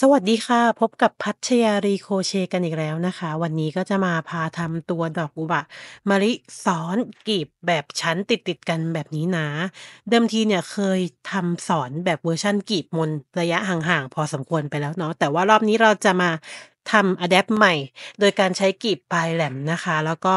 สวัสดีค่ะ พบกับพัชยารีโคเชกันอีกแล้วนะคะ วันนี้ก็จะมาพาทำตัวดอกกุบะมะลิสอนกีบแบบชั้นติดติดกันแบบนี้นะ เดิมทีเนี่ยเคยทำสอนแบบเวอร์ชั่นกีบมนระยะห่างๆ พอสมควรไปแล้วเนาะแต่ว่ารอบนี้เราจะมาทำอะแดปใหม่ โดยการใช้กีบปลายแหลมนะคะ แล้วก็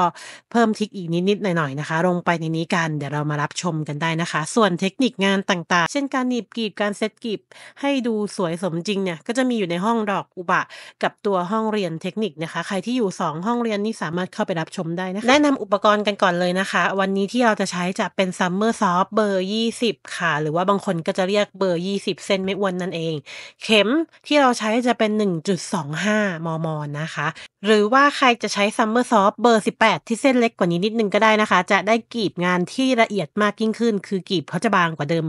เพิ่มทิกอีกนิดๆหน่อยๆนะคะ ลงไปในนี้กันเดี๋ยวเรามารับชมกันได้นะคะ ส่วนเทคนิคงานต่างๆ เช่นการหนีบกีบการเซตกีบ ให้ดูสวยสมจริงเนี่ย ก็จะมีอยู่ในห้องดอกอุบะกับตัวห้องเรียนเทคนิคนะคะ ใครที่อยู่ 2 ห้องเรียนนี่สามารถเข้าไปรับชมได้นะะแนะนำอุปกรณ์กันก่อนเลยนะคะ วันนี้ที่เราจะใช้จะเป็นซัมเมอร์ซอฟเบอร์20 ค่ะ หรือว่าบางคนก็จะเรียกเบอร์ 20เส้นไม่อ้วนนั่นเอง เข็มที่เราใช้จะเป็น 1.25มมอนนะคะ หรือว่าใครจะใช้ซัมเมอร์ซอฟเบอร์18 ที่เส้นเล็กกว่านี้นิดนึง ก็ได้นะคะ จะได้กีบงานที่ละเอียดมากยิ่งขึ้น คือกีบเขาจะบางกว่าเดิม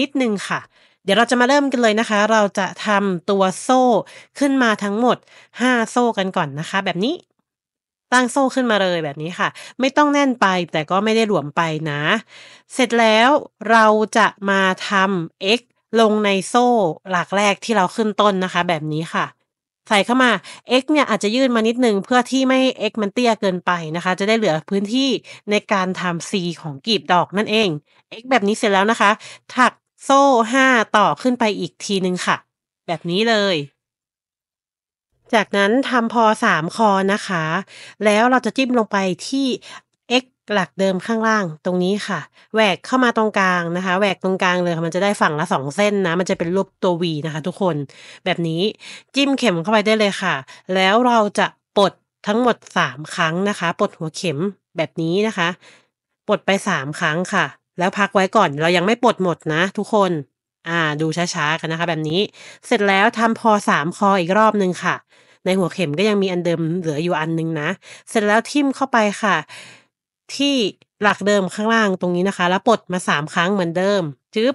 นิดนึงค่ะ เดี๋ยวเราจะมาเริ่มกันเลยนะคะ เราจะทำตัวโซ่ขึ้นมาทั้งหมด 5 โซ่กันก่อนนะคะ แบบนี้ ตั้งโซ่ขึ้นมาเลยแบบนี้ค่ะ ไม่ต้องแน่นไปแต่ก็ไม่ได้หลวมไปนะ เสร็จแล้วเราจะมาทำ x ลงในโซ่ หลักแรกที่เราขึ้นต้นนะคะ แบบนี้ค่ะใส่เข้ามา x เนี่ยอาจจะยื่นมานิดนึงเพื่อที่ไม่ x มันเตี้ยเกินไปนะคะ จะได้เหลือพื้นที่ในการทำ c ของกลีบดอกนั่นเอง x แบบนี้เสร็จแล้วนะคะ ถักโซ่ 5 ต่อขึ้นไปอีกทีนึงค่ะ แบบนี้เลย จากนั้นทำพอ 3 คอนะคะ แล้วเราจะจิ้มลงไปที่หลักเดิมข้างล่างตรงนี้ค่ะแหวกเข้ามาตรงกลางนะคะแหวกตรงกลางเลยค่ะมันจะได้ฝั่งละสองเส้นนะ มันจะเป็นรูปตัววีนะคะ ทุกคน แบบนี้จิ้มเข็มเข้าไปได้เลยค่ะ แล้วเราจะปลดทั้งหมดสามครั้งนะคะปลดหัวเข็มแบบนี้นะคะปลดไปสามครั้งค่ะ แล้วพักไว้ก่อนเรายังไม่ปลดหมดนะ ทุกคน อ่าดูช้าๆกันนะคะ แบบนี้เสร็จแล้วทำพอสามคออีกรอบนึงค่ะ ในหัวเข็มก็ยังมีอันเดิมเหลืออยู่อันนึงนะเสร็จแล้วทิ่มเข้าไปค่ะที่หลักเดิมข้างล่างตรงนี้นะคะ แล้วปลดมาสามครั้งเหมือนเดิม จึ๊บ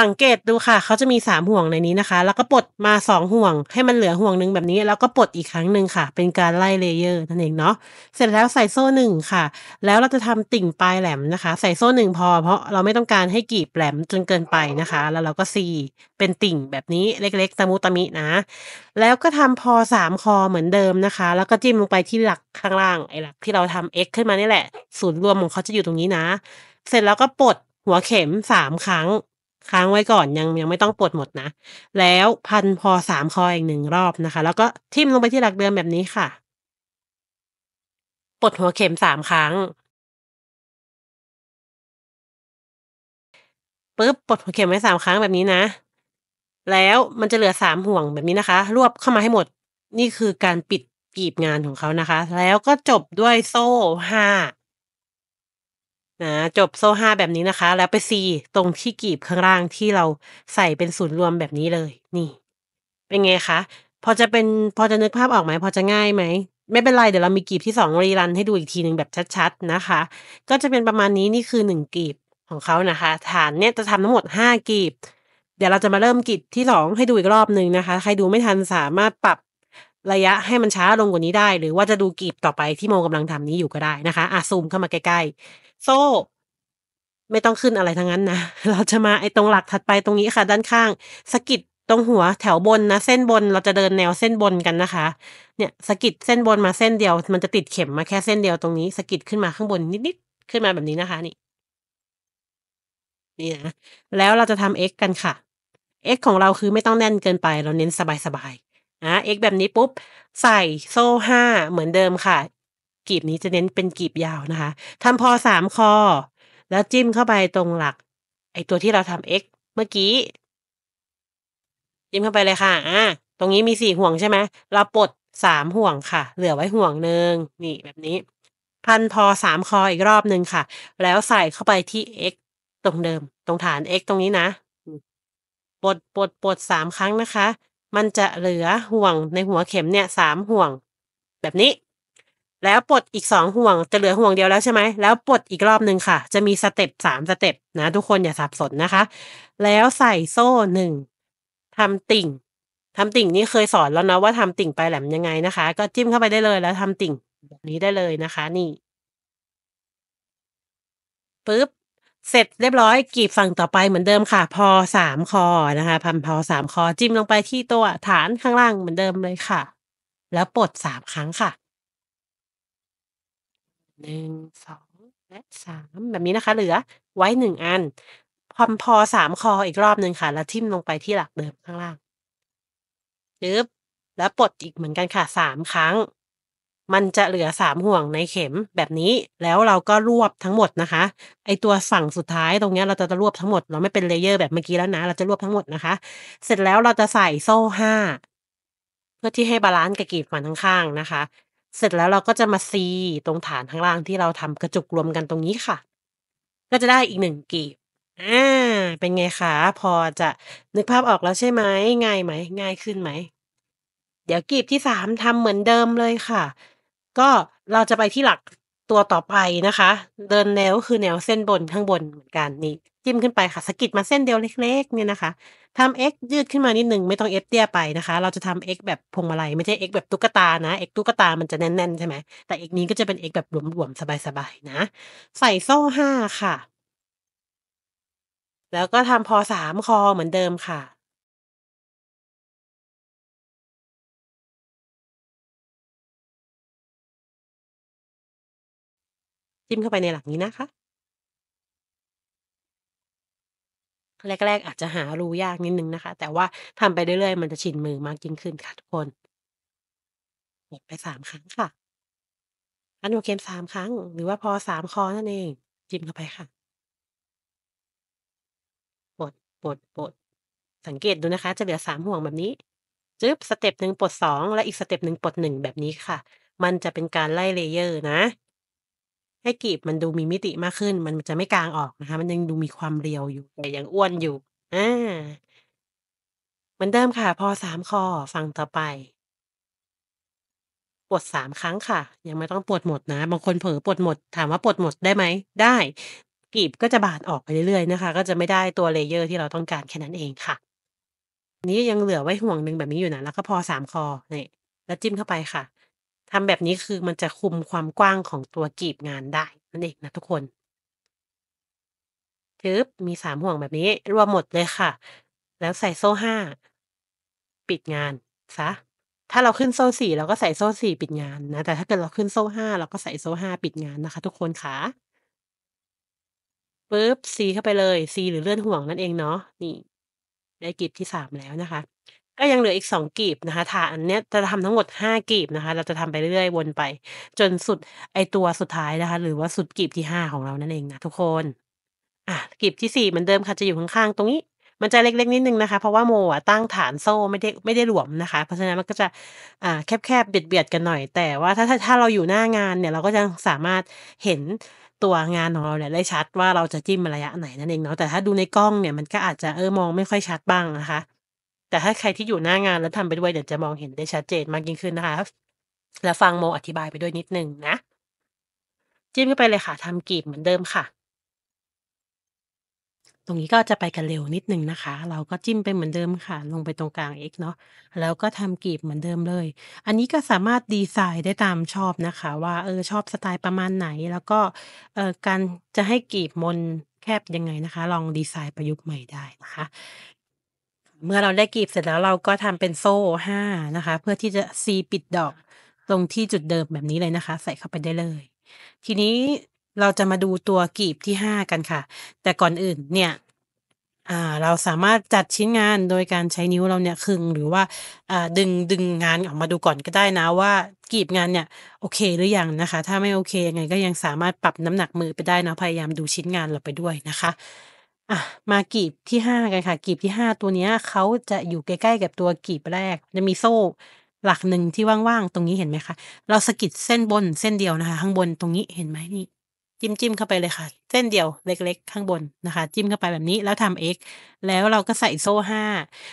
สังเกตดูค่ะ เขาจะมี 3 ห่วงในนี้นะคะ แล้วก็ปลดมา 2 ห่วง ให้มันเหลือห่วงหนึ่งแบบนี้ แล้วก็ปลดอีกครั้งหนึ่งค่ะ เป็นการไล่เลเยอร์นั่นเองเนาะ เสร็จแล้วใส่โซ่หนึ่งค่ะ แล้วเราจะทำติ่งปลายแหลมนะคะ ใส่โซ่หนึ่งพอ เพราะเราไม่ต้องการให้กีบแหลมจนเกินไปนะคะ แล้วเราก็ซีเป็นติ่งแบบนี้เล็ก ๆตะมุตะมินะ แล้วก็ทำพอ 3 คอเหมือนเดิมนะคะ แล้วก็จิ้มลงไปที่หลักข้างล่างไอ้หลักที่เราทำ x ขึ้นมานี่แหละ ศูนย์รวมของเขาจะอยู่ตรงนี้นะ เสร็จแล้วก็ปลดหัวเข็มสามครั้งค้างไว้ก่อนยังยังไม่ต้องปลดหมดนะ แล้วพันพอสามคออีกหนึ่งรอบนะคะ แล้วก็ทิ่มลงไปที่หลักเดิมแบบนี้ค่ะปลดหัวเข็มสามครั้งปุ๊บปลดหัวเข็มไว้สามครั้งแบบนี้นะ แล้วมันจะเหลือสามห่วงแบบนี้นะคะ รวบเข้ามาให้หมดนี่คือการปิดกีบงานของเขานะคะ แล้วก็จบด้วยโซ่ห้านะจบโซ่ห้าแบบนี้นะคะแล้วไปซีตรงที่กีบข้างล่างที่เราใส่เป็นศูนย์รวมแบบนี้เลยนี่ เป็นไงคะพอจะเป็นพอจะนึกภาพออกไหมพอจะง่ายไหมไม่เป็นไร เดี๋ยวเรามีกีบที่สองรีรันให้ดูอีกทีหนึ่งแบบชัด ๆนะคะ ก็จะเป็นประมาณนี้นี่คือหนึ่งกีบของเขานะคะฐานเนี่ยจะทำทั้งหมดห้ากีบ เดี๋ยวเราจะมาเริ่มกีบที่สองให้ดูอีกรอบหนึ่งนะคะใครดูไม่ทันสามารถปรับระยะ ให้มันช้าลงกว่านี้ได้ หรือว่าจะดูกีบต่อไปที่โมกำลังทำนี้อยู่ก็ได้นะคะอ่ะซูมเข้ามาใกล้ๆโซ่ ไม่ต้องขึ้นอะไรทั้งนั้นนะเราจะมาไอ้ตรงหลักถัดไปตรงนี้ค่ะ ด้านข้าง สกิดตรงหัวแถวบนนะ เส้นบนเราจะเดินแนวเส้นบนกันนะคะ เนี่ยสกิดเส้นบนมาเส้นเดียว มันจะติดเข็มมาแค่เส้นเดียวตรงนี้ สกิดขึ้นมาข้างบนนิดๆขึ้นมาแบบนี้นะคะ นี่นี่นะแล้วเราจะทำ x กันค่ะ x ของเราคือไม่ต้องแน่นเกินไป เราเน้นสบายอ่ะ x แบบนี้ปุ๊บ ใส่โซ่ห้าเหมือนเดิมค่ะกลีบนี้จะเน้นเป็นกลีบยาวนะคะทำพอสามคอ แล้วจิ้มเข้าไปตรงหลักไอตัวที่เราทำ x เมื่อกี้ จิ้มเข้าไปเลยค่ะ อ่ะตรงนี้มีสี่ห่วงใช่ไหมเราปลดสามห่วงค่ะ เหลือไว้ห่วงหนึ่งนี่แบบนี้ พันพอสามคออีกรอบหนึ่งค่ะ แล้วใส่เข้าไปที่ x ตรงเดิม ตรงฐาน x ตรงนี้นะปลดปลดปลดสามครั้งนะคะมันจะเหลือห่วงในหัวเข็มเนี่ยสามห่วงแบบนี้ แล้วปลดอีกสองห่วงจะเหลือห่วงเดียวแล้วใช่ไหมแล้วปลดอีกรอบหนึ่งค่ะ จะมีสเต็ปสามสเต็ปนะทุกคนอย่าสับสนนะคะ แล้วใส่โซ่หนึ่งทำติ่งทำติ่งนี่เคยสอนแล้วนะว่าทำติ่งไปแหลมยังไงนะคะ ก็จิ้มเข้าไปได้เลยแล้วทำติ่งแบบนี้ได้เลยนะคะ นี่ปึ๊บเสร็จเรียบร้อยกีบฝั่งต่อไปเหมือนเดิมค่ะ พอสามคอนะคะพันพอสามคอจิ้มลงไปที่ตัวฐานข้างล่างเหมือนเดิมเลยค่ะ แล้วปลดสามครั้งค่ะหนึ่งสองและสามแบบนี้นะคะ เหลือ ไว้หนึ่งอันพันพอสามคออีกรอบหนึ่งค่ะ แล้วทิ้มลงไปที่หลักเดิมข้างล่างยึบแล้วปลดอีกเหมือนกันค่ะสามครั้งมันจะเหลือสามห่วงในเข็มแบบนี้ แล้วเราก็รวบทั้งหมดนะคะ ไอตัวฝั่งสุดท้ายตรงนี้เราจะรวบทั้งหมด เราไม่เป็นเลเยอร์แบบเมื่อกี้แล้วนะ เราจะรวบทั้งหมดนะคะ เสร็จแล้วเราจะใส่โซ่ห้าเพื่อที่ให้บาลานซ์กับกีบฝันข้างๆนะคะ เสร็จแล้วเราก็จะมาซีตรงฐานข้างล่างที่เราทำกระจุกรวมกันตรงนี้ค่ะ ก็จะได้อีกหนึ่งกีบอ่าเป็นไงคะ พอจะนึกภาพออกแล้วใช่ไหมง่ายไหมง่ายขึ้นไหม เดี๋ยวกีบที่สามทำเหมือนเดิมเลยค่ะก็เราจะไปที่หลักตัวต่อไปนะคะ เดินแนวคือแนวเส้นบนข้างบนเหมือนกันนี่จิ้มขึ้นไปค่ะสกิดมาเส้นเดียวเล็ก ๆ เนี่ยนะคะทำ x ยืดขึ้นมานิดนึงไม่ต้องเอฟเตี้ยไปนะคะ เราจะทำ x แบบพวงมาลัยไม่ใช่ x แบบตุ๊กตานะ x ตุ๊กตามันจะแน่น ๆ ใช่ไหมแต่ x นี้ก็จะเป็น x แบบหลวมๆสบาย ๆ นะ ใส่โซ่ห้าค่ะแล้วก็ทำพอสามคอเหมือนเดิมค่ะจิ้มเข้าไปในหลักนี้นะคะ แรกๆ อาจจะหารู้ยากนิดนึงนะคะ แต่ว่าทำไปเรื่อยๆมันจะชินมือมากยิ่งขึ้นค่ะทุกคนหดไปสามครั้งค่ะ อันโอเคมสามครั้ง หรือว่าพอสามคอนั่นเอง จิ้มเข้าไปค่ะ ปดปดปด สังเกตดูนะคะ จะเหลือสามห่วงแบบนี้ จึ๊บสเต็ปหนึ่งปดสองและอีกสเต็ปหนึ่งปดหนึ่งแบบนี้ค่ะ มันจะเป็นการไล่เลเยอร์นะให้กีบมันดูมีมิติมากขึ้น มันจะไม่กลางออกนะคะ มันยังดูมีความเรียวอยู่แต่ยังอ้วนอยู่ อ่าเหมือนเดิมค่ะ พอสามคอฟังต่อไป ปวดสามครั้งค่ะ ยังไม่ต้องปวดหมดนะ บางคนเผลอปวดหมด ถามว่าปวดหมดได้ไหม ได้กีบก็จะบาดออกไปเรื่อยๆนะคะ ก็จะไม่ได้ตัวเลเยอร์ที่เราต้องการแค่นั้นเองค่ะ นี้ยังเหลือไว้ห่วงหนึ่งแบบนี้อยู่นะ แล้ว ก็พอสามคอนี่แล้วจิ้มเข้าไปค่ะทำแบบนี้คือมันจะคุมความกว้างของตัวกีบงานได้นั่นเองนะทุกคนทึบมีสามห่วงแบบนี้ รวมหมดเลยค่ะ แล้วใส่โซ่ห้าปิดงานซะ ถ้าเราขึ้นโซ่สี่เราก็ใส่โซ่สี่ปิดงานนะ แต่ถ้าเกิดเราขึ้นโซ่ห้าเราก็ใส่โซ่ห้าปิดงานนะคะทุกคนค่ะ ปึ๊บซีเข้าไปเลยซีหรือเลื่อนห่วงนั่นเองเนาะ นี่ได้กีบที่สามแล้วนะคะก็ยังเหลืออีกสองกีบนะคะฐานเนี้ยจะทำทั้งหมดห้ากีบนะคะ เราจะทำไปเรื่อยๆวนไป จนสุดไอตัวสุดท้ายนะคะ หรือว่าสุดกลีบที่ห้าของเรานั่นเองนะทุกคนอ่ะกีบที่สี่เหมือนเดิมค่ะจะอยู่ข้าง ๆ ตรงนี้มันจะเล็กๆนิดนึงนะคะเพราะว่าโมอ่ะตั้งฐานโซ่ ไม่ได้ไม่ได้หลวมนะคะ เพราะฉะนั้นมันก็จะอ่าแคบๆเบียดๆกันหน่อย แต่ว่าถ้าถ้าเราอยู่หน้างานเนี่ยเราก็จะสามารถเห็นตัวงานของเราเนี่ยได้ชัด ว่าเราจะจิ้มระยะไหนนั่นเองเนาะแต่ถ้าดูในกล้องเนี่ยมันก็อาจจะเออมองไม่ค่อยชัดบ้างนะคะแต่ถ้าใครที่อยู่หน้างานแล้วทำไปด้วย เดี๋ยวจะมองเห็นได้ชัดเจนมากยิ่งขึ้นนะคะแล้วฟังโมอธิบายไปด้วยนิดนึงนะ จิ้มเข้าไปเลยค่ะทำกีบเหมือนเดิมค่ะ ตรงนี้ก็จะไปกันเร็วนิดนึงนะคะ เราก็จิ้มไปเหมือนเดิมค่ะลงไปตรงกลาง x เนาะแล้วก็ทำกีบเหมือนเดิมเลย อันนี้ก็สามารถดีไซน์ได้ตามชอบนะคะ ว่าเออชอบสไตล์ประมาณไหน แล้วก็เออการจะให้กีบมนแคบยังไงนะคะ ลองดีไซน์ประยุกต์ใหม่ได้นะคะเมื่อเราได้กรีบเสร็จแล้วเราก็ทำเป็นโซ่ห้านะคะ เพื่อที่จะซีปิดดอกตรงที่จุดเดิมแบบนี้เลยนะคะใส่เข้าไปได้เลย ทีนี้เราจะมาดูตัวกรีบที่ห้ากันค่ะ แต่ก่อนอื่นเนี่ยเราสามารถจัดชิ้นงานโดยการใช้นิ้วเราเนี่ยคึง หรือว่าดึงดึงงานออกมาดูก่อนก็ได้นะว่ากรีบงานเนี่ยโอเคหรืออยังนะคะ ถ้าไม่โอเคยังไง ก็ยังสามารถปรับน้ำหนักมือไปได้นะพยายามดูชิ้นงานเราไปด้วยนะคะอ่ะมากีบที่ห้ากันค่ะกีบที่ห้าตัวเนี้ยเขาจะอยู่ใกล้ๆกับตัวกีบแรก จะมีโซ่ หลักหนึ่งที่ว่างๆตรงนี้เห็นไหมคะเราสกิดเส้นบนเส้นเดียวนะคะ ข้างบนตรงนี้เห็นไหมนี่จิ้มจิ้มเข้าไปเลยค่ะ เส้นเดียวเล็ก ๆ ข้างบนนะคะ จิ้มเข้าไปแบบนี้แล้วทำ x แล้วเราก็ใส่โซ่ห้า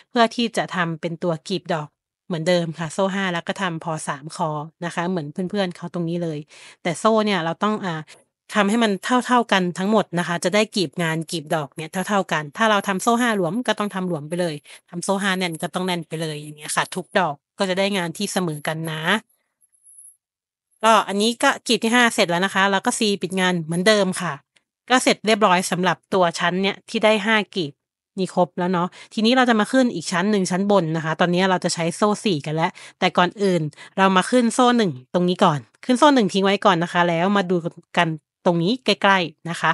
เพื่อที่จะทำเป็นตัวกีบดอกเหมือนเดิมค่ะ โซ่ห้าแล้วก็ทำพอสามคอนะคะ เหมือนเพื่อนๆเขาตรงนี้เลย แต่โซ่เนี่ยเราต้องอ่าทำให้มันเท่า ๆกันทั้งหมดนะคะ จะได้กีบงานกีบดอกเนี่ยเท่า ๆกัน ถ้าเราทำโซ่ห้าหลวมก็ต้องทำหลวมไปเลย ทำโซ่ห้าแน่นก็ต้องแน่นไปเลยอย่างเงี้ยค่ะ ทุกดอกก็จะได้งานที่เสมอกันนะก็อันนี้ก็กีบที่ห้าเสร็จแล้วนะคะแล้วก็ซีปิดงานเหมือนเดิมค่ะก็เสร็จเรียบร้อยสำหรับตัวชั้นเนี่ยที่ได้ห้ากีบนี่ครบแล้วเนาะทีนี้เราจะมาขึ้นอีกชั้นหนึ่งชั้นบนนะคะ ตอนนี้เราจะใช้โซ่สี่กันแล้วแต่ก่อนอื่น เรามาขึ้นโซ่หนึ่งตรงนี้ก่อน ขึ้นโซ่หนึ่งทิ้งไว้ก่อนนะคะ แล้วมาดูกันตรงนี้ใกล้ๆนะคะ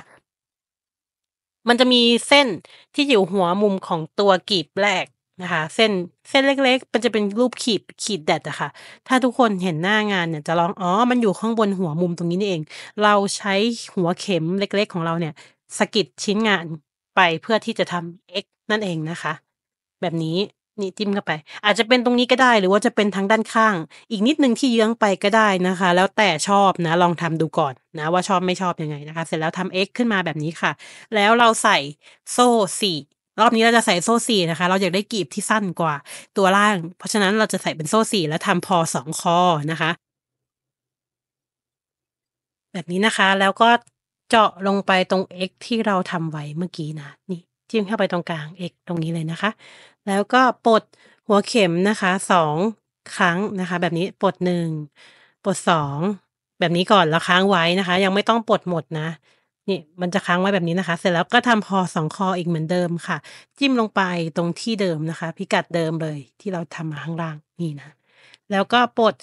มันจะมีเส้นที่อยู่หัวมุมของตัวกีบแรกนะคะ เส้นเส้นเล็กๆ มันจะเป็นรูปขีดขีดแดดอะคะ่ะ ถ้าทุกคนเห็นหน้างานเนี่ยจะลองอ๋อมันอยู่ข้างบนหัวมุมตรงนี้นี่เอง เราใช้หัวเข็มเล็กๆ ของเราเนี่ยสกิดชิ้นงานไปเพื่อที่จะทำ x นั่นเองนะคะ แบบนี้นี่จิ้มเข้าไป อาจจะเป็นตรงนี้ก็ได้ หรือว่าจะเป็นทางด้านข้าง อีกนิดนึงที่เยื้องไปก็ได้นะคะ แล้วแต่ชอบนะลองทำดูก่อนนะว่าชอบไม่ชอบยังไงนะคะ เสร็จแล้วทำ x ขึ้นมาแบบนี้ค่ะ แล้วเราใส่โซ่สี่รอบนี้เราจะใส่โซ่สี่นะคะเราอยากได้กีบที่สั้นกว่าตัวล่าง เพราะฉะนั้นเราจะใส่เป็นโซ่สี่แล้วทำพอสองคอนะคะ แบบนี้นะคะแล้วก็เจาะลงไปตรง x ที่เราทำไว้เมื่อกี้นะนี่จิ้มเข้าไปตรงกลาง x ตรงนี้เลยนะคะ แล้วก็ปลดหัวเข็มนะคะ สองครั้งนะคะแบบนี้ปลดหนึ่งปลดสอง แบบนี้ก่อนแล้วค้างไว้นะคะ ยังไม่ต้องปลดหมดนะนี่มันจะค้างไว้แบบนี้นะคะ เสร็จแล้วก็ทำพอสองคออีกเหมือนเดิมค่ะ จิ้มลงไปตรงที่เดิมนะคะ พิกัดเดิมเลย ที่เราทำมาข้างล่าง นี่นะ แล้วก็ปลด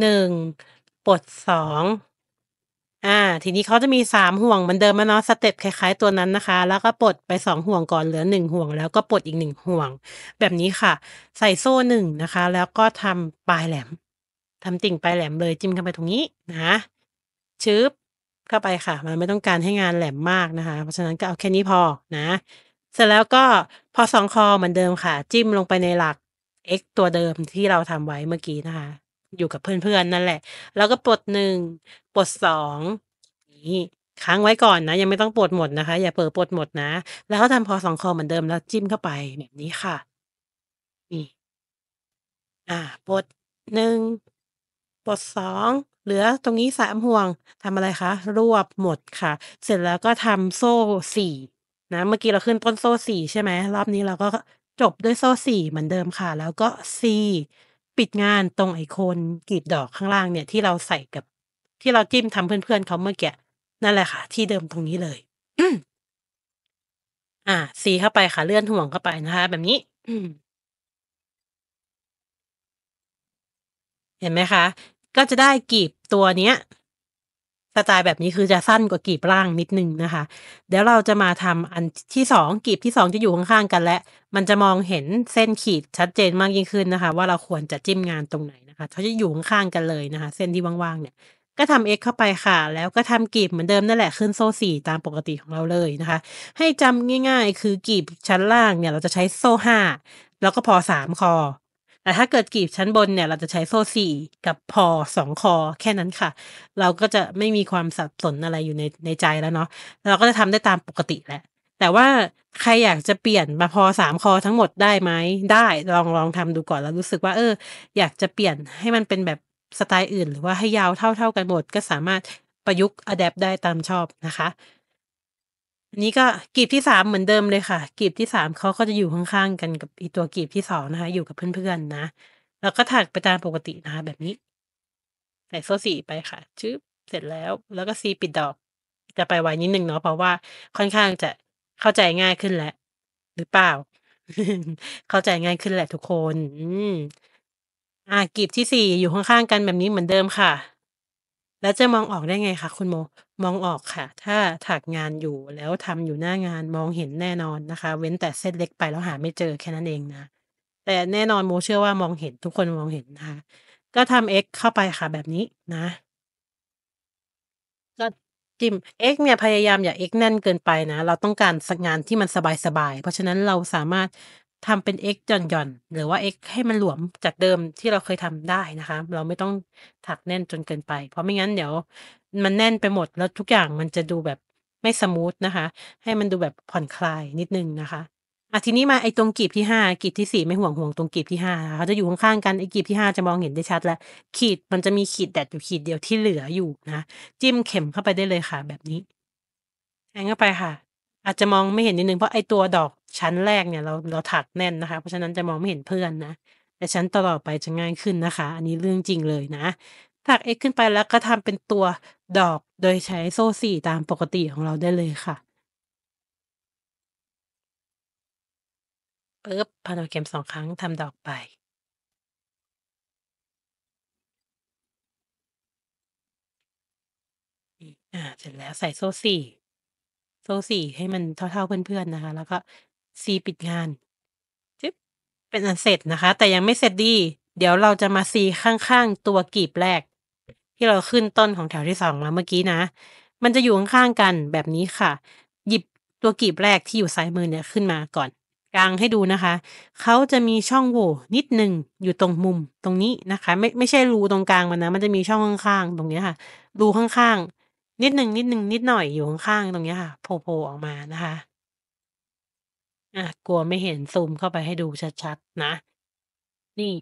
หนึ่งปลดสองอ่า ทีนี้เขาจะมีสามห่วงเหมือนเดิมนะเนาะสเต็ปคล้ายๆตัวนั้นนะคะ แล้วก็ปลดไปสองห่วงก่อนเหลือหนึ่งห่วง แล้วก็ปลดอีกหนึ่งห่วง แบบนี้ค่ะ ใส่โซ่หนึ่งนะคะ แล้วก็ทำปลายแหลม ทำติ่งปลายแหลมเลยจิ้มเข้าไปตรงนี้นะชึบเข้าไปค่ะ มันไม่ต้องการให้งานแหลมมากนะคะ เพราะฉะนั้นก็เอาแค่นี้พอนะ เสร็จแล้วก็พอสองคอเหมือนเดิมค่ะ จิ้มลงไปในหลัก x ตัวเดิมที่เราทำไว้เมื่อกี้นะคะอยู่กับเพื่อน ๆ นั่นแหละ แล้วก็ปลดหนึ่งปลดสอง นี่ ค้างไว้ก่อนนะ ยังไม่ต้องปลดหมดนะคะ อย่าเปิดปลดหมดนะ แล้วทํทำพอสองคอเหมือนเดิมแล้วจิ้มเข้าไป แบบนี้ค่ะ นี่ อ่าปลดหนึ่งปลดสองเหลือตรงนี้สามห่วง ทำอะไรคะ รวบหมดค่ะ เสร็จแล้วก็ทำโซ่สี่ นะ เมื่อกี้เราขึ้นต้นโซ่สี่ใช่ไหม รอบนี้เราก็จบด้วยโซ่สี่เหมือนเดิมค่ะ แล้วก็สี่ปิดงานตรงไอโคนกรีดดอกข้างล่างเนี่ยที่เราใส่กับที่เราจิ้มทำเพื่อนเพื่อนเขาเมื่อกี้นั่นแหละค่ะที่เดิมตรงนี้เลยอ่า สีเข้าไปค่ะเลื่อนห่วงเข้าไปนะคะ แบบนี้ เห็นไหมคะ ก็จะได้กีบตัวเนี้ยกระจายแบบนี้คือจะสั้นกว่ากีบล่างนิดนึงนะคะเดี๋ยวเราจะมาทำอันที่สองกีบที่สองจะอยู่ข้างๆกันและมันจะมองเห็นเส้นขีดชัดเจนมากยิ่งขึ้นนะคะ ว่าเราควรจะจิ้มงานตรงไหนนะคะเขาจะอยู่ข้างๆกันเลยนะคะ เส้นที่ว่างๆเนี่ย ก็ทำ x เข้าไปค่ะ แล้วก็ทำกีบเหมือนเดิมนั่นแหละขึ้นโซ่สี่ตามปกติของเราเลยนะคะ ให้จำง่าย ๆ คือกีบชั้นล่างเนี่ยเราจะใช้โซ่ห้าแล้วก็พอสามคอแต่ถ้าเกิดกีบชั้นบนเนี่ยเราจะใช้โซ่สี่กับพอสองคอ แค่นั้นค่ะ เราก็จะไม่มีความสับสนอะไรอยู่ในในใจแล้วเนาะเราก็จะทำได้ตามปกติแหละ แต่ว่าใครอยากจะเปลี่ยนมาพอสามคอทั้งหมดได้ไหมได้ ลองลองทำดูก่อนแล้วรู้สึกว่า เออ อยากจะเปลี่ยนให้มันเป็นแบบสไตล์อื่น หรือว่าให้ยาวเท่าๆกันหมด ก็สามารถประยุกต์อัดแอปได้ตามชอบนะคะนี้ก็กลีบที่สามเหมือนเดิมเลยค่ะกลีบที่สามเขาก็จะอยู่ข้างๆกันกับอีตัวกลีบที่สองนะคะอยู่กับเพื่อนๆนะ แล้วก็ถักไปตามปกตินะคะแบบนี้ใส่โซ่สี่ไปค่ะชึบเสร็จแล้วแล้วก็ซีปิดดอก จะไปไวนิดนึงเนาะเพราะว่า ค่อนข้างจะเข้าใจง่ายขึ้นแหละ หรือเปล่าเข้าใจง่ายขึ้นแหละทุกคน อืมอ่ากลีบที่สี่อยู่ข้างๆกันแบบนี้เหมือนเดิมค่ะแล้วจะมองออกได้ไงคะคุณโมมองออกค่ะถ้าถักงานอยู่แล้วทำอยู่หน้างานมองเห็นแน่นอนนะคะ เว้นแต่เส้นเล็กไปแล้วหาไม่เจอแค่นั้นเองนะ แต่แน่นอนโมเชื่อว่ามองเห็น ทุกคนมองเห็นนะคะก็ทำ X เข้าไปค่ะแบบนี้นะก็จิ้ม X เนี่ยพยายามอย่า X แน่นเกินไปนะ เราต้องการสักงานที่มันสบายๆเพราะฉะนั้นเราสามารถทำเป็น x หย่อนๆหรือว่า x ให้มันหลวมจากเดิมที่เราเคยทำได้นะคะ เราไม่ต้องถักแน่นจนเกินไป เพราะไม่งั้นเดี๋ยวมันแน่นไปหมดแล้วทุกอย่างมันจะดูแบบไม่สมูทนะคะให้มันดูแบบผ่อนคลายนิดนึงนะคะอ่ะทีนี้มาไอ้ตรงกีบที่ห้ากีบที่สี่ไม่ห่วงห่วงตรงกีบที่ห้าเขาจะอยู่ข้างๆกันไอ้กีบที่ห้าจะมองเห็นได้ชัด แล้ว ขีดมันจะมีขีดแดดอยู่ขีดเดียวที่เหลืออยู่นะจิ้มเข็มเข้าไปได้เลยค่ะแบบนี้แทงเข้าไปค่ะ อาจจะมองไม่เห็นนิดนึงเพราะไอ้ตัวดอกชั้นแรกเนี่ยเราเราถักแน่นนะคะ เพราะฉะนั้นจะมองไม่เห็นเพื่อนนะ แต่ชั้นต่อไปจะง่ายขึ้นนะคะ อันนี้เรื่องจริงเลยนะ ถักเ x ขึ้นไปแล้วก็ทำเป็นตัวดอกโดยใช้โซ่สี่ตามปกติของเราได้เลยค่ะปึ๊บพันอเ็มสองครั้งทำดอกไปอ่าเสร็จแล้วใส่โซ่สี่โซ่สี่ให้มันเท่า ๆเพื่อนๆนะคะ แล้วก็ซีปิดงานจิ๊บเป็นอันเสร็จนะคะ แต่ยังไม่เสร็จดี เดี๋ยวเราจะมาซีข้างๆตัวกีบแรกที่เราขึ้นต้นของแถวที่สองมาเมื่อกี้นะ มันจะอยู่ข้างๆกันแบบนี้ค่ะ หยิบตัวกีบแรกที่อยู่ซ้ายมือเนี่ยขึ้นมาก่อน กลางให้ดูนะคะเขาจะมีช่องโหว่นิดหนึ่งอยู่ตรงมุมตรงนี้นะคะ ไม่ไม่ใช่รูตรงกลางมันนะ มันจะมีช่องข้างๆตรงนี้ค่ะรูข้างๆนิดหนึ่งนิดหนึ่งนิดหน่อยอยู่ข้างๆตรงนี้ค่ะโผล่ออกมานะคะอะกลัวไม่เห็นซูมเข้าไปให้ดูชัดๆนะ นี่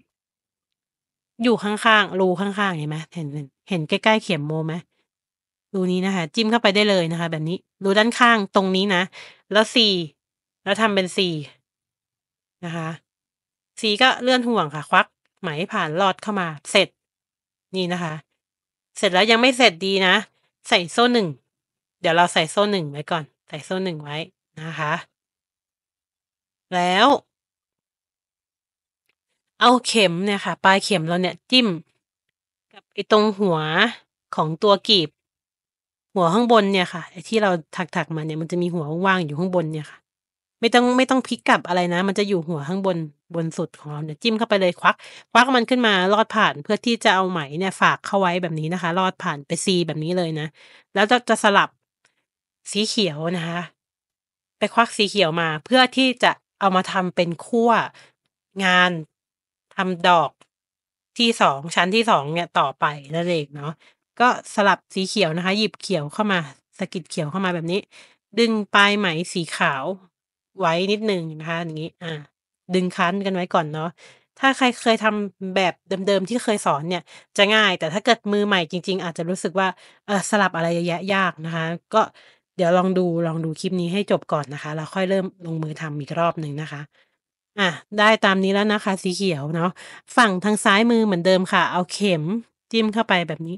อยู่ข้างๆรูข้างๆเห็นไหมเห็นเห็นเห็นใกล้ๆเขียมโมไหมรูนี้นะคะจิ้มเข้าไปได้เลยนะคะ แบบนี้รูด้านข้างตรงนี้นะ แล้วสี่แล้วทำเป็นสี่นะคะสีก็เลื่อนห่วงค่ะ ควัก ไหมผ่านลอดเข้ามาเสร็จนี่นะคะ เสร็จแล้วยังไม่เสร็จดีนะ ใส่โซ่หนึ่งเดี๋ยวเราใส่โซ่หนึ่งไว้ก่อนใส่โซ่หนึ่งไว้นะคะแล้ว เอาเข็มเนี่ยค่ะ ปลายเข็มเราเนี่ยจิ้มกับไอ้ตรงหัวของตัวกีบ หัวข้างบนเนี่ยค่ะไอ้ที่เราถักๆมาเนี่ยมันจะมีหัวว่างๆอยู่ข้างบนเนี่ยค่ะ ไม่ต้องไม่ต้องพลิกกลับอะไรนะ มันจะอยู่หัวข้างบนบนสุดของเราเนี่ยจิ้มเข้าไปเลยควักควักมันขึ้นมาลอดผ่านเพื่อที่จะเอาไหมเนี่ยฝากเข้าไว้แบบนี้นะคะลอดผ่านไปซีแบบนี้เลยนะแล้วจะจะสลับสีเขียวนะคะ ไปควักสีเขียวมาเพื่อที่จะเอามาทำเป็นขั้วงานทำดอกที่สองชั้นที่สองเนี่ยต่อไปนั่นเองเนาะก็สลับสีเขียวนะคะ หยิบเขียวเข้ามาสกิดเขียวเข้ามาแบบนี้ ดึงปลายไหมสีขาวไว้นิดหนึ่งนะคะอย่างนี้อ่าดึงคั้นกันไว้ก่อนเนาะถ้าใครเคยทำแบบเดิม ๆที่เคยสอนเนี่ยจะง่าย แต่ถ้าเกิดมือใหม่จริง ๆ อาจจะรู้สึกว่าเออสลับอะไรเยอะยากนะคะ ก็เดี๋ยวลองดูลองดูคลิปนี้ให้จบก่อนนะคะแล้วค่อยเริ่มลงมือทำอีกรอบหนึ่งนะคะ อ่ะได้ตามนี้แล้วนะคะ สีเขียวเนาะฝั่งทางซ้ายมือเหมือนเดิมค่ะ เอาเข็มจิ้มเข้าไปแบบนี้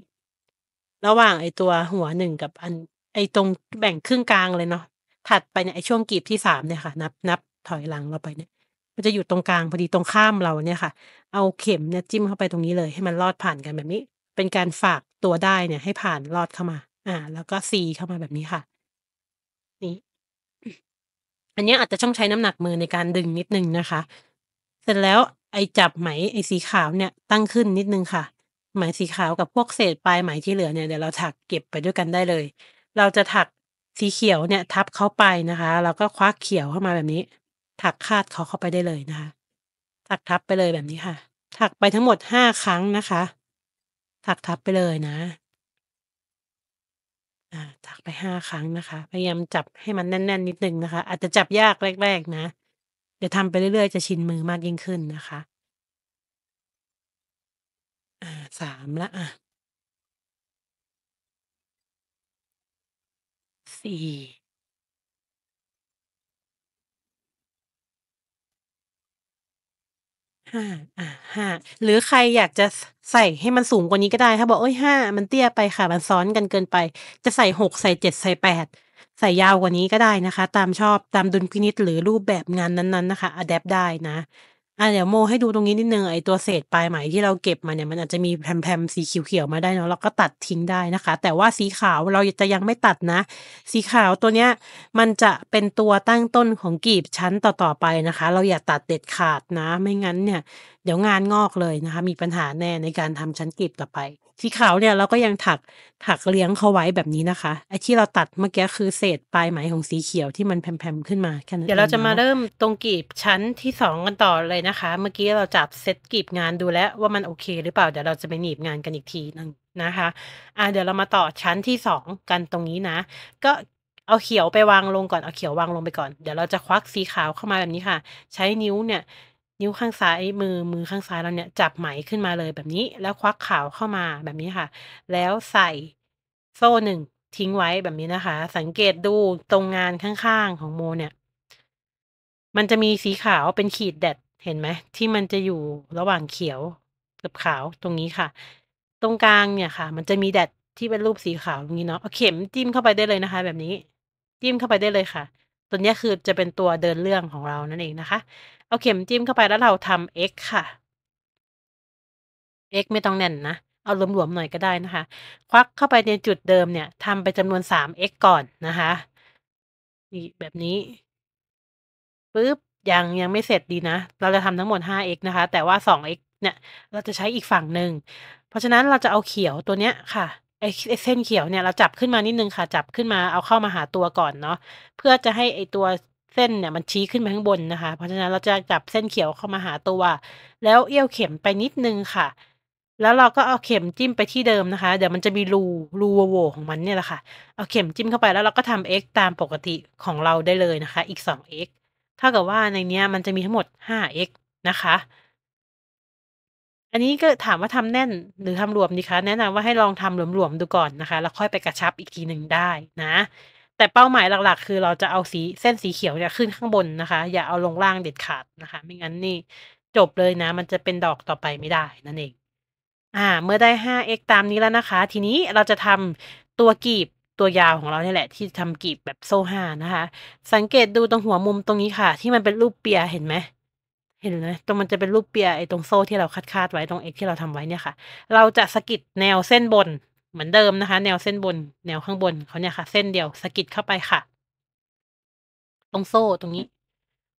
ระหว่างไอตัวหัวหนึ่งกับอันไอตรงแบ่งครึ่งกลางเลยเนาะถัดไปเนี่ยไอช่วงกีบที่สามเนี่ยค่ะนับนับถอยหลังเราไปเนี่ยมันจะอยู่ตรงกลางพอดีตรงข้ามเราเนี่ยค่ะ เอาเข็มเนี่ยจิ้มเข้าไปตรงนี้เลยให้มันลอดผ่านกันแบบนี้ เป็นการฝากตัวได้เนี่ยให้ผ่านลอดเข้ามา อ่า แล้วก็ซีเข้ามาแบบนี้ค่ะอันนี้อาจจะต้องใช้น้ำหนักมือในการดึงนิดนึงนะคะ เสร็จแล้วไอจับไหมไอสีขาวเนี่ยตั้งขึ้นนิดนึงค่ะ ไหมสีขาวกับพวกเศษปลายไหมที่เหลือเนี่ยเดี๋ยวเราถักเก็บไปด้วยกันได้เลย เราจะถักสีเขียวเนี่ย ทับเข้าไปนะคะแล้วก็คว้าเขียวเข้ามาแบบนี้ ถักคาดเขาเข้าไปได้เลยนะคะถักทับไปเลยแบบนี้ค่ะ ถักไปทั้งหมดห้าครั้งนะคะ ถักทับไปเลยนะจากไปห้าครั้งนะคะ พยายามจับให้มันแน่น ๆ นิดนึงนะคะ อาจจะจับยากแรกๆนะ เดี๋ยวทำไปเรื่อยๆจะชินมือมากยิ่งขึ้นนะคะ อ่าามละ อ่ะ่ห้า อ่าห้าหรือใครอยากจะใส่ให้มันสูงกว่านี้ก็ได้ ถ้าบอกเอ้ยห้ามันเตี้ยไปค่ะ มันซ้อนกันเกินไป จะใส่หกใส่เจ็ดใส่แปดใส่ยาวกว่านี้ก็ได้นะคะ ตามชอบตามดุลพินิษหรือรูปแบบงานนั้นๆนะคะอัดแอปได้นะอ่ะเดี๋ยวโมให้ดูตรงนี้นิดนึงไอตัวเศษปลายไหมที่เราเก็บมาเนี่ย มันอาจจะมีแผ่มๆสีเขียวๆมาได้เนาะเราก็ตัดทิ้งได้นะคะ แต่ว่าสีขาวเราจะยังไม่ตัดนะ สีขาวตัวเนี้ยมันจะเป็นตัวตั้งต้นของกีบชั้นต่อๆไปนะคะ เราอย่าตัดเด็ดขาดนะไม่งั้นเนี่ย เดี๋ยวงานงอกเลยนะคะ มีปัญหาแน่ในการทำชั้นกีบต่อไปสีขาวเนี่ยเราก็ยังถักถักเลี้ยงเขาไว้แบบนี้นะคะไอ้ที่เราตัดเมื่อกี้คือเศษปลายไหมของสีเขียวที่มันแผ่มๆขึ้นมาแค่นั้นเดี๋ยวเราจะมาเริ่มตรงกีบชั้นที่สองกันต่อเลยนะคะ เมื่อกี้เราจับเซตกีบงานดูแล้วว่ามันโอเค หรือเปล่าเดี๋ยวเราจะไปหนีบงานกันอีกทีนึงนะคะอ่าเดี๋ยวเรามาต่อชั้นที่สองกันตรงนี้นะ ก็เอาเขียวไปวางลงก่อนเอาเขียววางลงไปก่อนเดี๋ยวเราจะควักสีขาวเข้ามาแบบนี้ค่ะ ใช้นิ้วเนี่ยนิ้วข้างซ้ายมือมือข้างซ้ายเราเนี่ย จับไหม ขึ้นมาเลยแบบนี้ แล้วควักขาวเข้ามาแบบนี้ค่ะ แล้วใส่โซ่หนึ่งทิ้งไว้แบบนี้นะคะ สังเกตดูตรงงานข้างๆของโมเนี่ย มันจะมีสีขาวเป็นขีดแดดเห็นไหมที่มันจะอยู่ระหว่างเขียวกับขาวตรงนี้ค่ะ ตรงกลางเนี่ยค่ะ มันจะมีแดดที่เป็นรูปสีขาวตรงนี้เนาะเอาเข็มจิ้มเข้าไปได้เลยนะคะแบบนี้จิ้มเข้าไปได้เลยค่ะตัวนี้คือจะเป็นตัวเดินเรื่องของเรานั่นเองนะคะ เอาเข็มจิ้มเข้าไปแล้วเราทำ x ค่ะ x ไม่ต้องแน่นนะ เอาหลวมๆหน่อยก็ได้นะคะ ควักเข้าไปในจุดเดิมเนี่ยทำไปจำนวน 3x ก่อนนะคะ นี่แบบนี้ปึ๊บ ยังยังไม่เสร็จดีนะ เราจะทำทั้งหมด 5x นะคะ แต่ว่า 2x เนี่ย เราจะใช้อีกฝั่งหนึ่ง เพราะฉะนั้นเราจะเอาเขียวตัวเนี้ยค่ะไอ้เส้นเขียวเนี่ยเราจับขึ้นมานิดนึงค่ะ จับขึ้นมา เอาเข้ามาหาตัวก่อนเนาะเพื่อจะให้ไอ้ตัวเส้นเนี่ย มันชี้ขึ้นไปข้างบนนะคะ เพราะฉะนั้นเราจะจับเส้นเขียวเข้ามาหาตัว แล้วเอี้ยวเข็มไปนิดนึงค่ะ แล้วเราก็เอาเข็มจิ้มไปที่เดิมนะคะเดี๋ยวมันจะมีรูรูโว ของมันเนี่ยแหละค่ะ เอาเข็มจิ้มเข้าไปแล้ว เราก็ทำ x ตามปกติของเราได้เลยนะคะ อีก 2x เท่ากับว่าในนี้มันจะมีทั้งหมด 5x นะคะอันนี้ก็ถามว่าทำแน่นหรือทำารวมดีคะ แนะนำว่าให้ลองทำหลวมๆดูก่อนนะคะ แล้วค่อยไปกระชับอีกทีหนึ่งได้นะ แต่เป้าหมายหลักๆ คือเราจะเอาสีเส้นสีเขียวเนี่ยขึ้นข้างบนนะคะ อย่าเอาลงล่างเด็ดขาดนะคะ ไม่งั้นนี่จบเลยนะ มันจะเป็นดอกต่อไปไม่ได้นั่นเอง อ่า เมื่อได้ 5x ตามนี้แล้วนะคะ ทีนี้เราจะทำตัวกีบตัวยาวของเราเนี่ยแหละ ที่ทำกีบแบบโซ่ห้านะคะ สังเกตดูตรงหัวมุมตรงนี้ค่ะ ที่มันเป็นรูปเปียเห็นไหมเห็นไหมตรงมันจะเป็นรูปเปียไอ้ตรงโซ่ที่เราคัดคาดไว้ตรงเอ็กที่เราทำไว้เนี่ยค่ะ เราจะสกิดแนวเส้นบนเหมือนเดิมนะคะ แนวเส้นบน แนวข้างบนเขาเนี่ยค่ะ เส้นเดียวสกิดเข้าไปค่ะ ตรงโซ่ตรงนี้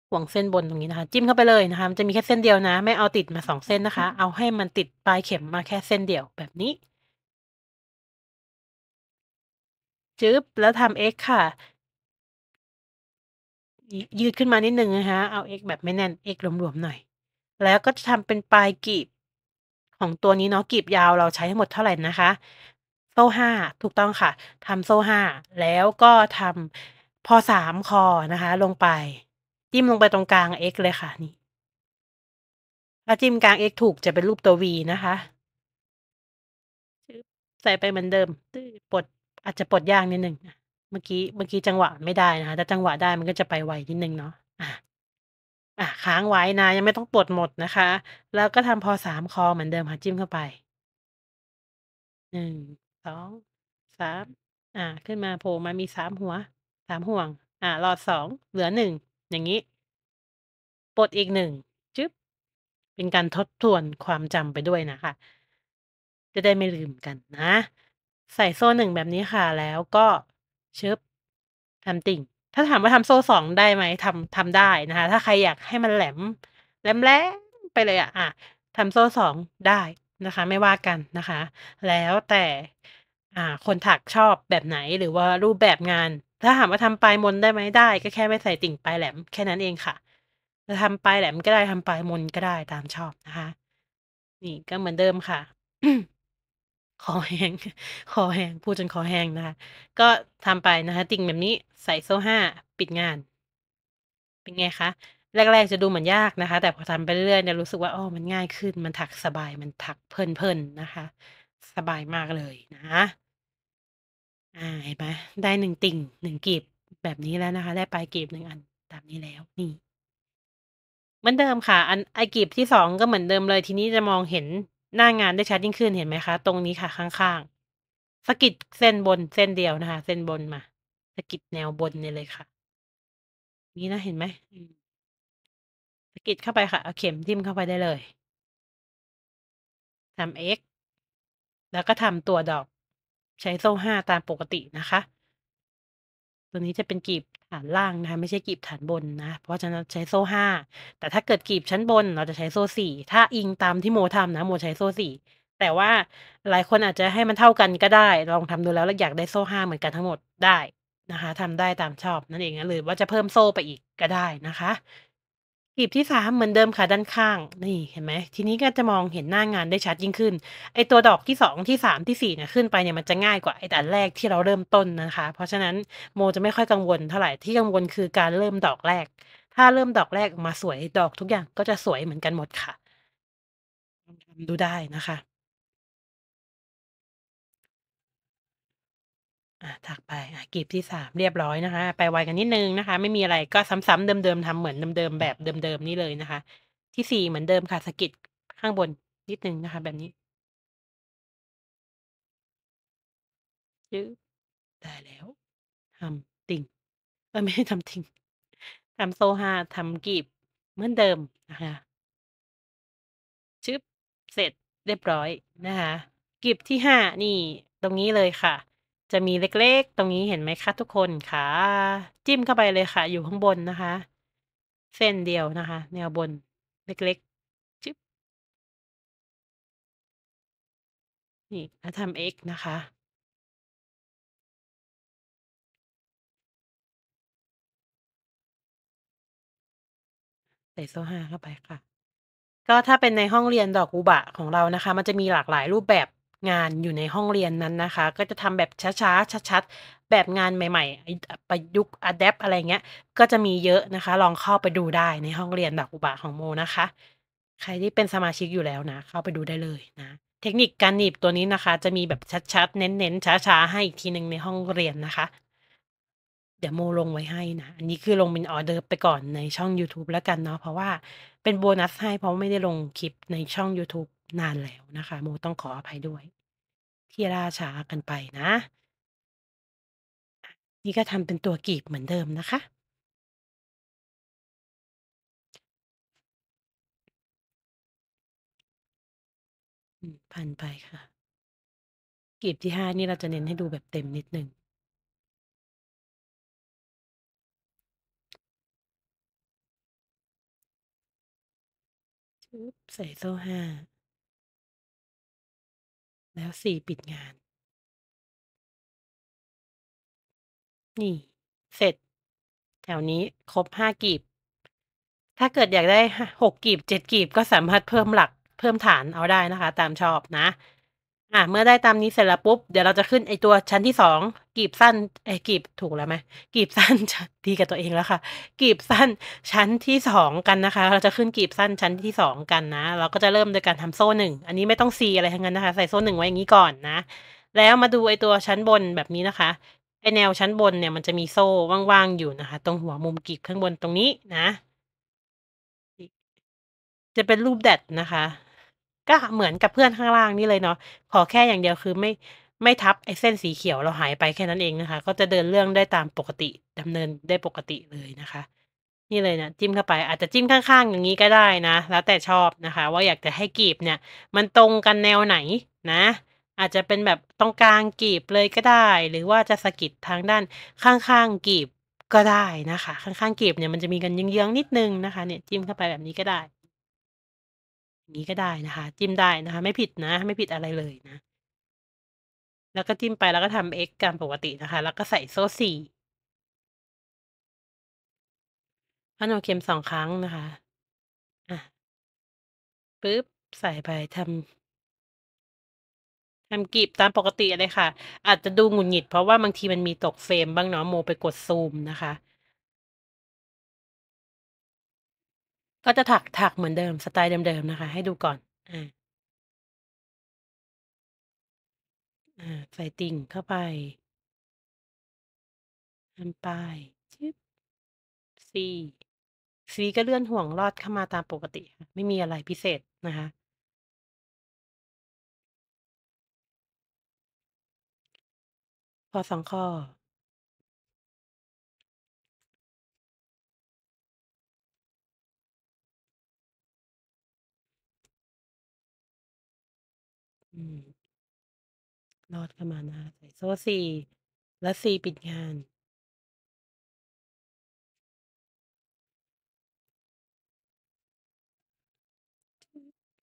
ห่วงเส้นบนตรงนี้นะคะ จิ้มเข้าไปเลยนะคะมันจะมีแค่เส้นเดียวนะ ไม่เอาติดมาสองเส้นนะคะ เอาให้มันติดปลายเข็มมาแค่เส้นเดียวแบบนี้จึ๊บแล้วทำ x ค่ะยืดขึ้นมานิดหนึ่งนะคะ เอา x แบบไม่แน่น x หลวมๆหน่อย แล้วก็จะทำเป็นปลายกลีบของตัวนี้เนาะกลีบยาวเราใช้ทั้งหมดเท่าไหร่นะคะ โซ่ห้าถูกต้องค่ะทำโซ่ห้าแล้วก็ทำพอสามคอนะคะลงไปจิ้มลงไปตรงกลาง x เลยค่ะ นี่ถ้าจิ้มกลาง x ถูกจะเป็นรูปตัว v นะคะใส่ไปเหมือนเดิมปลดอาจจะปลดยากนิดหนึ่งนะเมื่อกี้ เมื่อกี้จังหวะไม่ได้นะคะถ้าจังหวะได้มันก็จะไปไวนิดนึงเนาะอะอะค้างไว้นะ ยังไม่ต้องปลดหมดนะคะ แล้วก็ทำพอสามคอเหมือนเดิมค่ะ จิ้มเข้าไปหนึ่งสองสามอ่ะ ขึ้นมาโผล่มามีสามหัวสามห่วง อ่ะหลอดงเหลือหนึ่งอย่างนี้ ปลดอีกหนึ่งจึ๊บ เป็นการทบทวนความจำไปด้วยนะคะ จะได้ไม่ลืมกันนะ ใส่โซ่หนึ่งแบบนี้ค่ะแล้วก็เชิบทำติ่งถ้าถามว่าทำโซ่สองได้ไหมทำทำได้นะคะ ถ้าใครอยากให้มันแหลม แหลมแหลมไปเลยอะอ่ะทำโซ่สองได้นะคะ ไม่ว่ากันนะคะ แล้วแต่อ่า คนถักชอบแบบไหนหรือว่ารูปแบบงาน ถ้าถามว่าทำปลายมนได้ไหมได้ก็แค่ไม่ใส่ติ่งปลายแหลม แค่นั้นเองค่ะ จะทำปลายแหลมก็ได้ทำปลายมนก็ได้ตามชอบนะคะ นี่ก็เหมือนเดิมค่ะคอแห้งคอแห้ง พูดจนคอแห้งนะคะก็ทำไปนะคะ ติ่งแบบนี้ใส่โซ่ห้าปิดงาน เป็นไงคะ แรก ๆจะดูเหมือนยากนะคะ แต่พอทำไปเรื่อยๆเนี่ยรู้สึกว่า อ๋อ มันง่ายขึ้น มันถักสบาย มันถักเพลินๆนะคะ สบายมากเลยนะอ่า เห็นไหมได้หนึ่งติ่งหนึ่งกีบแบบนี้แล้วนะคะ ได้ปลายกีบหนึ่งอันตามนี้แล้ว นี่ เหมือนเดิมค่ะ อันไอกีบที่สองก็เหมือนเดิมเลย ทีนี้จะมองเห็นหน้างานได้ชัดยิ่งขึ้นเห็นไหมคะ ตรงนี้ค่ะข้างๆสกิดเส้นบนเส้นเดียวนะคะ เส้นบนมา สกิดแนวบนนี่เลยค่ะ นี่นะเห็นไหม สกิดเข้าไปค่ะ เอาเข็มทิ่มเข้าไปได้เลยทำ x แล้วก็ทำตัวดอก ใช้โซ่ห้าตามปกตินะคะ ตัวนี้จะเป็นกลีบฐานล่างนะคะ ไม่ใช่กีบฐานบนนะ เพราะฉะนั้นใช้โซ่ห้าแต่ถ้าเกิดกีบชั้นบนเราจะใช้โซ่สี่ถ้าอิงตามที่โมทำนะโมใช้โซ่สี่แต่ว่าหลายคนอาจจะให้มันเท่ากันก็ได้ ลองทำดูแล้วอยากได้โซ่ห้าเหมือนกันทั้งหมดได้นะคะ ทำได้ตามชอบนั่นเองนะหรือว่าจะเพิ่มโซ่ไปอีกก็ได้นะคะกลีบที่สามเหมือนเดิมค่ะด้านข้าง นี่เห็นไหมทีนี้ก็จะมองเห็นหน้างานได้ชัดยิ่งขึ้น ไอตัวดอกที่สองที่สามที่สี่เนี่ยขึ้นไปเนี่ยมันจะง่ายกว่าไอแต่แรกที่เราเริ่มต้นนะคะ เพราะฉะนั้นโมจะไม่ค่อยกังวล เท่าไหร่ที่กังวลคือการเริ่มดอกแรก ถ้าเริ่มดอกแรกมาสวยดอกทุกอย่างก็จะสวยเหมือนกันหมดค่ะดูได้นะคะอะถักไปอ่ะกลีบที่สามเรียบร้อยนะคะไปไวกันนิดนึงนะคะ ไม่มีอะไรก็ซ้ำๆเดิมๆทำเหมือนเดิมๆแบบ เดิมๆ นี่เลยนะคะ ที่สี่เหมือนเดิมค่ะสะกิดข้างบนนิดนึงนะคะ แบบนี้ยื๊บได้แล้วทำติ่งเอไม่ใช่ทำติ่งทำโซฮาทำกลีบเหมือนเดิมนะคะชึ๊บเสร็จเรียบร้อยนะคะ กลีบที่ห้านี่ตรงนี้เลยค่ะจะมีเล็ก ๆ ตรงนี้เห็นไหมคะทุกคนค่ะ จิ้มเข้าไปเลยค่ะ อยู่ข้างบนนะคะ เส้นเดียวนะคะ แนวบนเล็กๆจิ๊บนี่แล้วทำ x นะคะ ใส่โซ่ห้าเข้าไปค่ะ ก็ถ้าเป็นในห้องเรียนดอกอุบะของเรานะคะ มันจะมีหลากหลายรูปแบบงานอยู่ในห้องเรียนนั้นนะคะ ก็จะทำแบบช้าๆชัดๆแบบงานใหม่ๆประยุกต์อัดแดปอะไรเงี้ย ก็จะมีเยอะนะคะ ลองเข้าไปดูได้ในห้องเรียนดักอุบะของโมนะคะ ใครที่เป็นสมาชิกอยู่แล้วนะ เข้าไปดูได้เลยนะเทคนิคการหนีบตัวนี้นะคะจะมีแบบชัดๆเน้นๆช้าๆให้อีกทีหนึ่งในห้องเรียนนะคะเดี๋ยวโมลงไว้ให้นะ อันนี้คือลงเป็นออเดอร์ไปก่อนในช่อง YouTube แล้วกันเนาะ เพราะว่าเป็นโบนัสให้เพราะไม่ได้ลงคลิปในช่อง YouTube นานแล้วนะคะ โมต้องขออภัยด้วย ที่ราช้ากันไปนะ นี่ก็ทำเป็นตัวกีบเหมือนเดิมนะคะ พันไปค่ะกีบที่ห้านี่เราจะเน้นให้ดูแบบเต็มนิดหนึ่งใส่โซ่ห้า แล้วสี่ปิดงาน นี่ เสร็จ แถวนี้ ครบห้ากีบ ถ้าเกิดอยากได้หกกีบ เจ็ดกีบก็สามารถเพิ่มหลัก เพิ่มฐานเอาได้นะคะ ตามชอบนะอ่ะเมื่อได้ตามนี้เสร็จแล้วปุ๊บเดี๋ยวเราจะขึ้นไอตัวชั้นที่สองกีบสั้นไอกีบถูกแล้วไหมกีบสั้นดีกับตัวเองแล้วค่ะกีบสั้น ชั้นที่สองกันนะคะ เราจะขึ้นกีบสั้นชั้นที่สองกันนะ เราก็จะเริ่มโดยการทำโซ่หนึ่งอันนี้ไม่ต้องซีอะไรทั้งนั้นนะคะ ใส่โซ่หนึ่งไว้อย่างนี้ก่อนนะ แล้วมาดูไอตัวชั้นบนแบบนี้นะคะไอแนว ชั้นบนเนี่ย มันจะมีโซ่ว่างๆอยู่นะคะ ตรงหัวมุมกีบข้างบนตรงนี้นะ จะเป็นรูปแดดนะคะก็เหมือนกับเพื่อนข้างล่างนี่เลยเนาะขอแค่อย่างเดียวคือไม่ไม่ทับไอ้เส้นสีเขียวเราหายไปแค่นั้นเองนะคะ ก็จะเดินเรื่องได้ตามปกติดำเนินได้ปกติเลยนะคะ นี่เลยนะจิ้มเข้าไปอาจจะจิ้มข้างๆ อย่างนี้ก็ได้นะ แล้วแต่ชอบนะคะ ว่าอยากจะให้กีบเนี่ยมันตรงกันแนวไหนนะ อาจจะเป็นแบบตรงกลางกีบเลยก็ได้ หรือว่าจะสะกิดทางด้านข้างๆกีบก็ได้นะคะข้างๆกีบเนี่ยมันจะมีกันเยืงๆนิดนึงนะคะเนี่ยจิ้มเข้าไปแบบนี้ก็ได้นี้ก็ได้นะคะ จิ้มได้นะคะ ไม่ผิดนะ ไม่ผิดอะไรเลยนะ แล้วก็จิ้มไปแล้วก็ทำ x กานปกตินะคะ แล้วก็ใส่โซ่สี่ันาเข็มสองครั้งนะคะอ่ะปึ๊บ ใส่ไปทำทำกีบตามปกติเลยค่ะ อาจจะดูหงุดหงิดเพราะว่าบางทีมันมีตกเฟรมบ้างเนาะโมไปกดซูมนะคะก็จะถักถักเหมือนเดิม สไตล์เดิม ๆ นะคะ ให้ดูก่อน อ่าาใส่ติ่งเข้าไปทำไป จิบซีซีก็เลื่อนห่วงลอดเข้ามาตามปกติ ไม่มีอะไรพิเศษนะคะ พอสองข้อลรอดเข้ามานะใส่โซ่่และ่ปิดงาน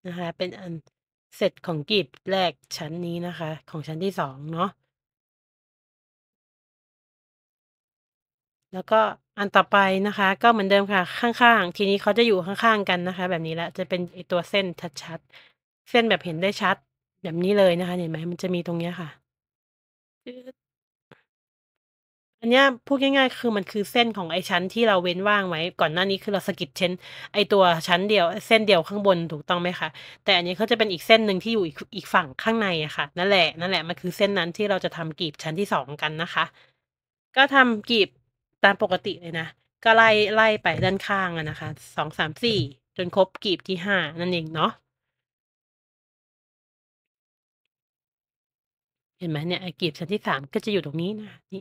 นะคะ เป็นอันเสร็จของกลีบแรกชั้นนี้นะคะ ของชั้นที่สองเนาะแล้วก็อันต่อไปนะคะ ก็เหมือนเดิมค่ะ ข้าง ๆ ทีนี้เขาจะอยู่ข้างๆ กันนะคะ แบบนี้และจะเป็นไอตัวเส้นชัดๆเส้นแบบเห็นได้ชัดแบบนี้เลยนะคะเห็นไหมมันจะมีตรงเนี้ยค่ะอันเนี้ยพูดง่าย ๆ คือมันคือเส้นของไอ้ชั้นที่เราเว้นว่างไว้ก่อนหน้านี้คือเราสกิดเช้นไอ้ตัวชั้นเดียว เส้นเดียวข้างบนถูกต้องไหมคะ แต่อันนี้เขาจะเป็นอีกเส้นหนึ่งที่อยู่อีกอีกฝั่งข้างในอะค่ะนั่นแหละ นั่นแหละมันคือเส้นนั้นที่เราจะทำกลีบชั้นที่สองกันนะคะ ก็ทำกลีบตามปกติเลยนะก็ไล่ไล่ไปด้านข้างอะนะคะสี่จนครบกลีบที่ห้านั่นเองเนาะห็นไหมเนี่ยกลีบชั้นที่สามก็จะอยู่ตรงนี้นะนี่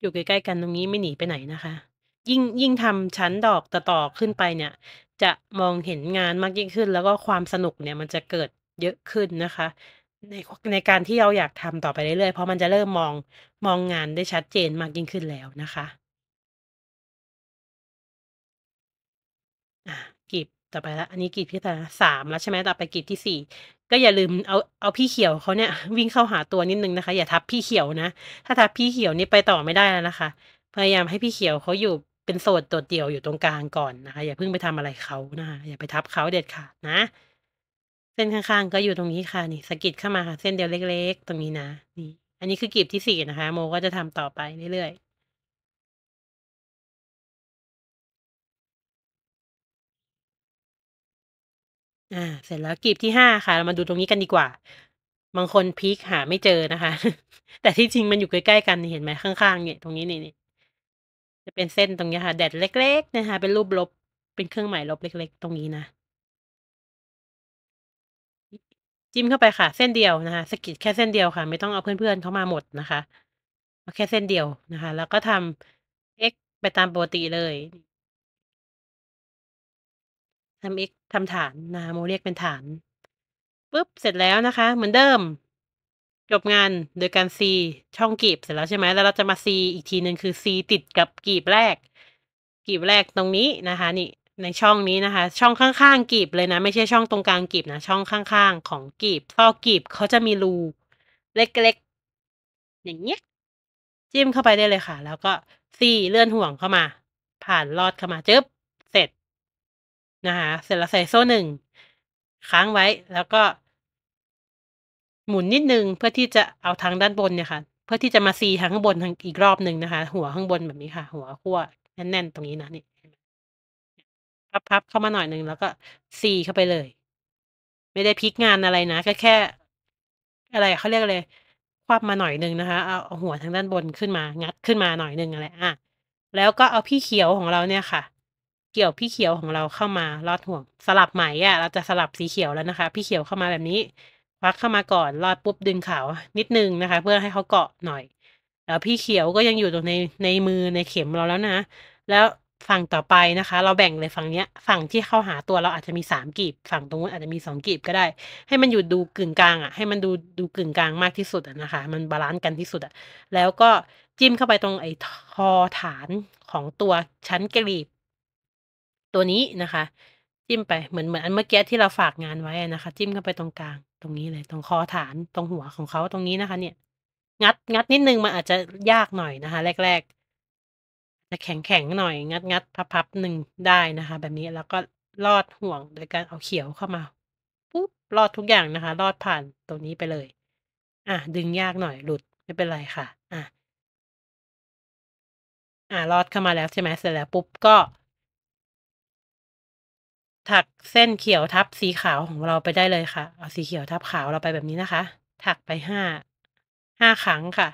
อยู่ใกล้ๆกันตรงนี้ไม่หนีไปไหนนะคะ ยิ่งยิ่งทำชั้นดอกต่ออขึ้นไปเนี่ย จะมองเห็นงานมากยิ่งขึ้น แล้วก็ความสนุกเนี่ย มันจะเกิดเยอะขึ้นนะคะ ในในการที่เราอยากทำต่อไปเรื่อยๆเพราะมันจะเริ่มมองมองงานได้ชัดเจนมากยิ่งขึ้นแล้วนะคะต่อไปละอันนี้กรีดพี่ตาสามแล้วใช่ไหมต่อไปกรีดที่สี่ก็อย่าลืมเอาเอาพี่เขียวเขาเนี่ย วิ่งเข้าหาตัวนิดนึงนะคะ อย่าทับพี่เขียวนะถ้าทับพี่เขียวนี่ไปต่อไม่ได้แล้วนะคะ พยายามให้พี่เขียวเขาอยู่เป็นโสดตัวเดียวอยู่ตรงกลางก่อนนะคะอย่าเพิ่งไปทำอะไรเขานะคะอย่าไปทับเขาเด็ดขาดนะ เส้นข้างๆก็อยู่ตรงนี้ค่ะนี่ สกิดเข้ามาค่ะเส้นเดียวเล็ก ๆ ตรงนี้นะ นี่ อันนี้คือกรีบที่สี่นะคะ โมก็จะทำต่อไปเรื่อยๆอ่าเสร็จแล้วกลีบที่ห้าค่ะ เรามาดูตรงนี้กันดีกว่าบางคนพีคหาไม่เจอนะคะ แต่ที่จริง มันอยู่ใกล้ๆกันเห็นไหมข้างๆเนี่ยตรงนี้นี่นี่จะเป็นเส้นตรงนี้ค่ะแดดเล็ก ๆนะคะเป็นรูปลบเป็นเครื่องหมายลบเล็กๆ ตรงนี้นะจิ้มเข้าไปค่ะ เส้นเดียวนะคะสกิดแค่เส้นเดียวค่ะ ไม่ต้องเอาเพื่อนๆเข้ามาหมดนะคะเอาแค่เส้นเดียวนะคะ แล้วก็ทำ x ไปตามปกติเลยทำ x ทำฐานนะโมเรียกเป็นฐานปุ๊บ เสร็จแล้วนะคะ เหมือนเดิม จบงานโดยการ c ช่องกีบ เสร็จแล้วใช่ไหม แล้วเราจะมา c อีกทีหนึ่งคือ c ติดกับกีบแรกกีบแรกตรงนี้นะคะ นี่ ในช่องนี้นะคะ ช่องข้างๆกีบเลยนะ ไม่ใช่ช่องตรงกลางกีบนะช่องข้าง ๆ ของกีบซอกกีบเขาจะมีรูเล็กๆ อย่างเงี้ยจิ้มเข้าไปได้เลยค่ะ แล้วก็ c เลื่อนห่วงเข้ามา ผ่านลอดเข้ามาจึ๊บเสร็จนะคะ เสร็จแล้วใส่โซ่หนึ่งค้างไว้แล้วก็ หมุนนิดนึงเพื่อที่จะเอาทางด้านบนเนี่ยค่ะ เพื่อที่จะมาซีทางข้างบนทางอีกรอบหนึ่งนะคะ หัวข้างบนแบบนี้ค่ะ หัวขั้วแน่นๆตรงนี้นะนี่พับๆเข้ามาหน่อยหนึ่งแล้วก็ซีเข้าไปเลย ไม่ได้พลิกงานอะไรนะก็แค่อะไรเขาเรียกอะไรควับมาหน่อยหนึ่งนะคะเอาเอาหัวทางด้านบนขึ้นมา งัด ขึ้นมาหน่อยหนึ่งอะไรอ่ะแล้วก็เอาพี่เขียวของเราเนี่ยค่ะเกี่ยวพี่เขียวของเราเข้ามาลอดห่วง สลับไหมอ่ะ เราจะสลับสีเขียวแล้วนะคะ พี่เขียวเข้ามาแบบนี้วักเข้ามาก่อนลอดปุ๊บดึงขาวนิดนึงนะคะ เพื่อให้เขาเกาะหน่อยแล้วพี่เขียวก็ยังอยู่ตรงในในมือในเข็มเราแล้วนะ แล้วฝั่งต่อไปนะคะ เราแบ่งเลยฝั่งเนี้ยฝั่งที่เข้าหาตัวเราอาจจะมีสามกีบฝั่งตรงนู้นอาจจะมีสองกีบก็ได้ให้มันอยู่ดูกึ่งกลางอ่ะ ให้มันดูดูกึ่งกลางมากที่สุดนะคะ มันบาลานซ์กันที่สุดอ่ะแล้วก็จิ้มเข้าไปตรงไอ้คอฐานของตัวชั้นกรีบตัวนี้นะคะ จิ้มไปเหมือนเหมือนอันเมื่อกี้ที่เราฝากงานไว้นะคะ จิ้มเข้าไปตรงกลาง ตรงนี้เลยตรงคอฐานตรงหัวของเขาตรงนี้นะคะ เนี่ย งัด งัดนิดนึงมันอาจจะยากหน่อยนะคะ แรกๆจะแข็งแข็งหน่อย งัดงัดพับพับหนึ่งได้นะคะแบบนี้แล้วก็ ลอดห่วงโดยการเอาเขียวเข้ามา ปุ๊บลอดทุกอย่างนะคะ ลอดผ่านตรงนี้ไปเลย อ่ะดึงยากหน่อยหลุดไม่เป็นไรค่ะ อ่ะอ่ะลอดเข้ามาแล้วใช่ไหมเสร็จแล้วปุ๊บก็ถักเส้นเขียวทับสีขาวของเราไปได้เลยค่ะ เอาสีเขียวทับขาว เราไปแบบนี้นะคะ ถักไปห้า ห้าครั้งค่ะ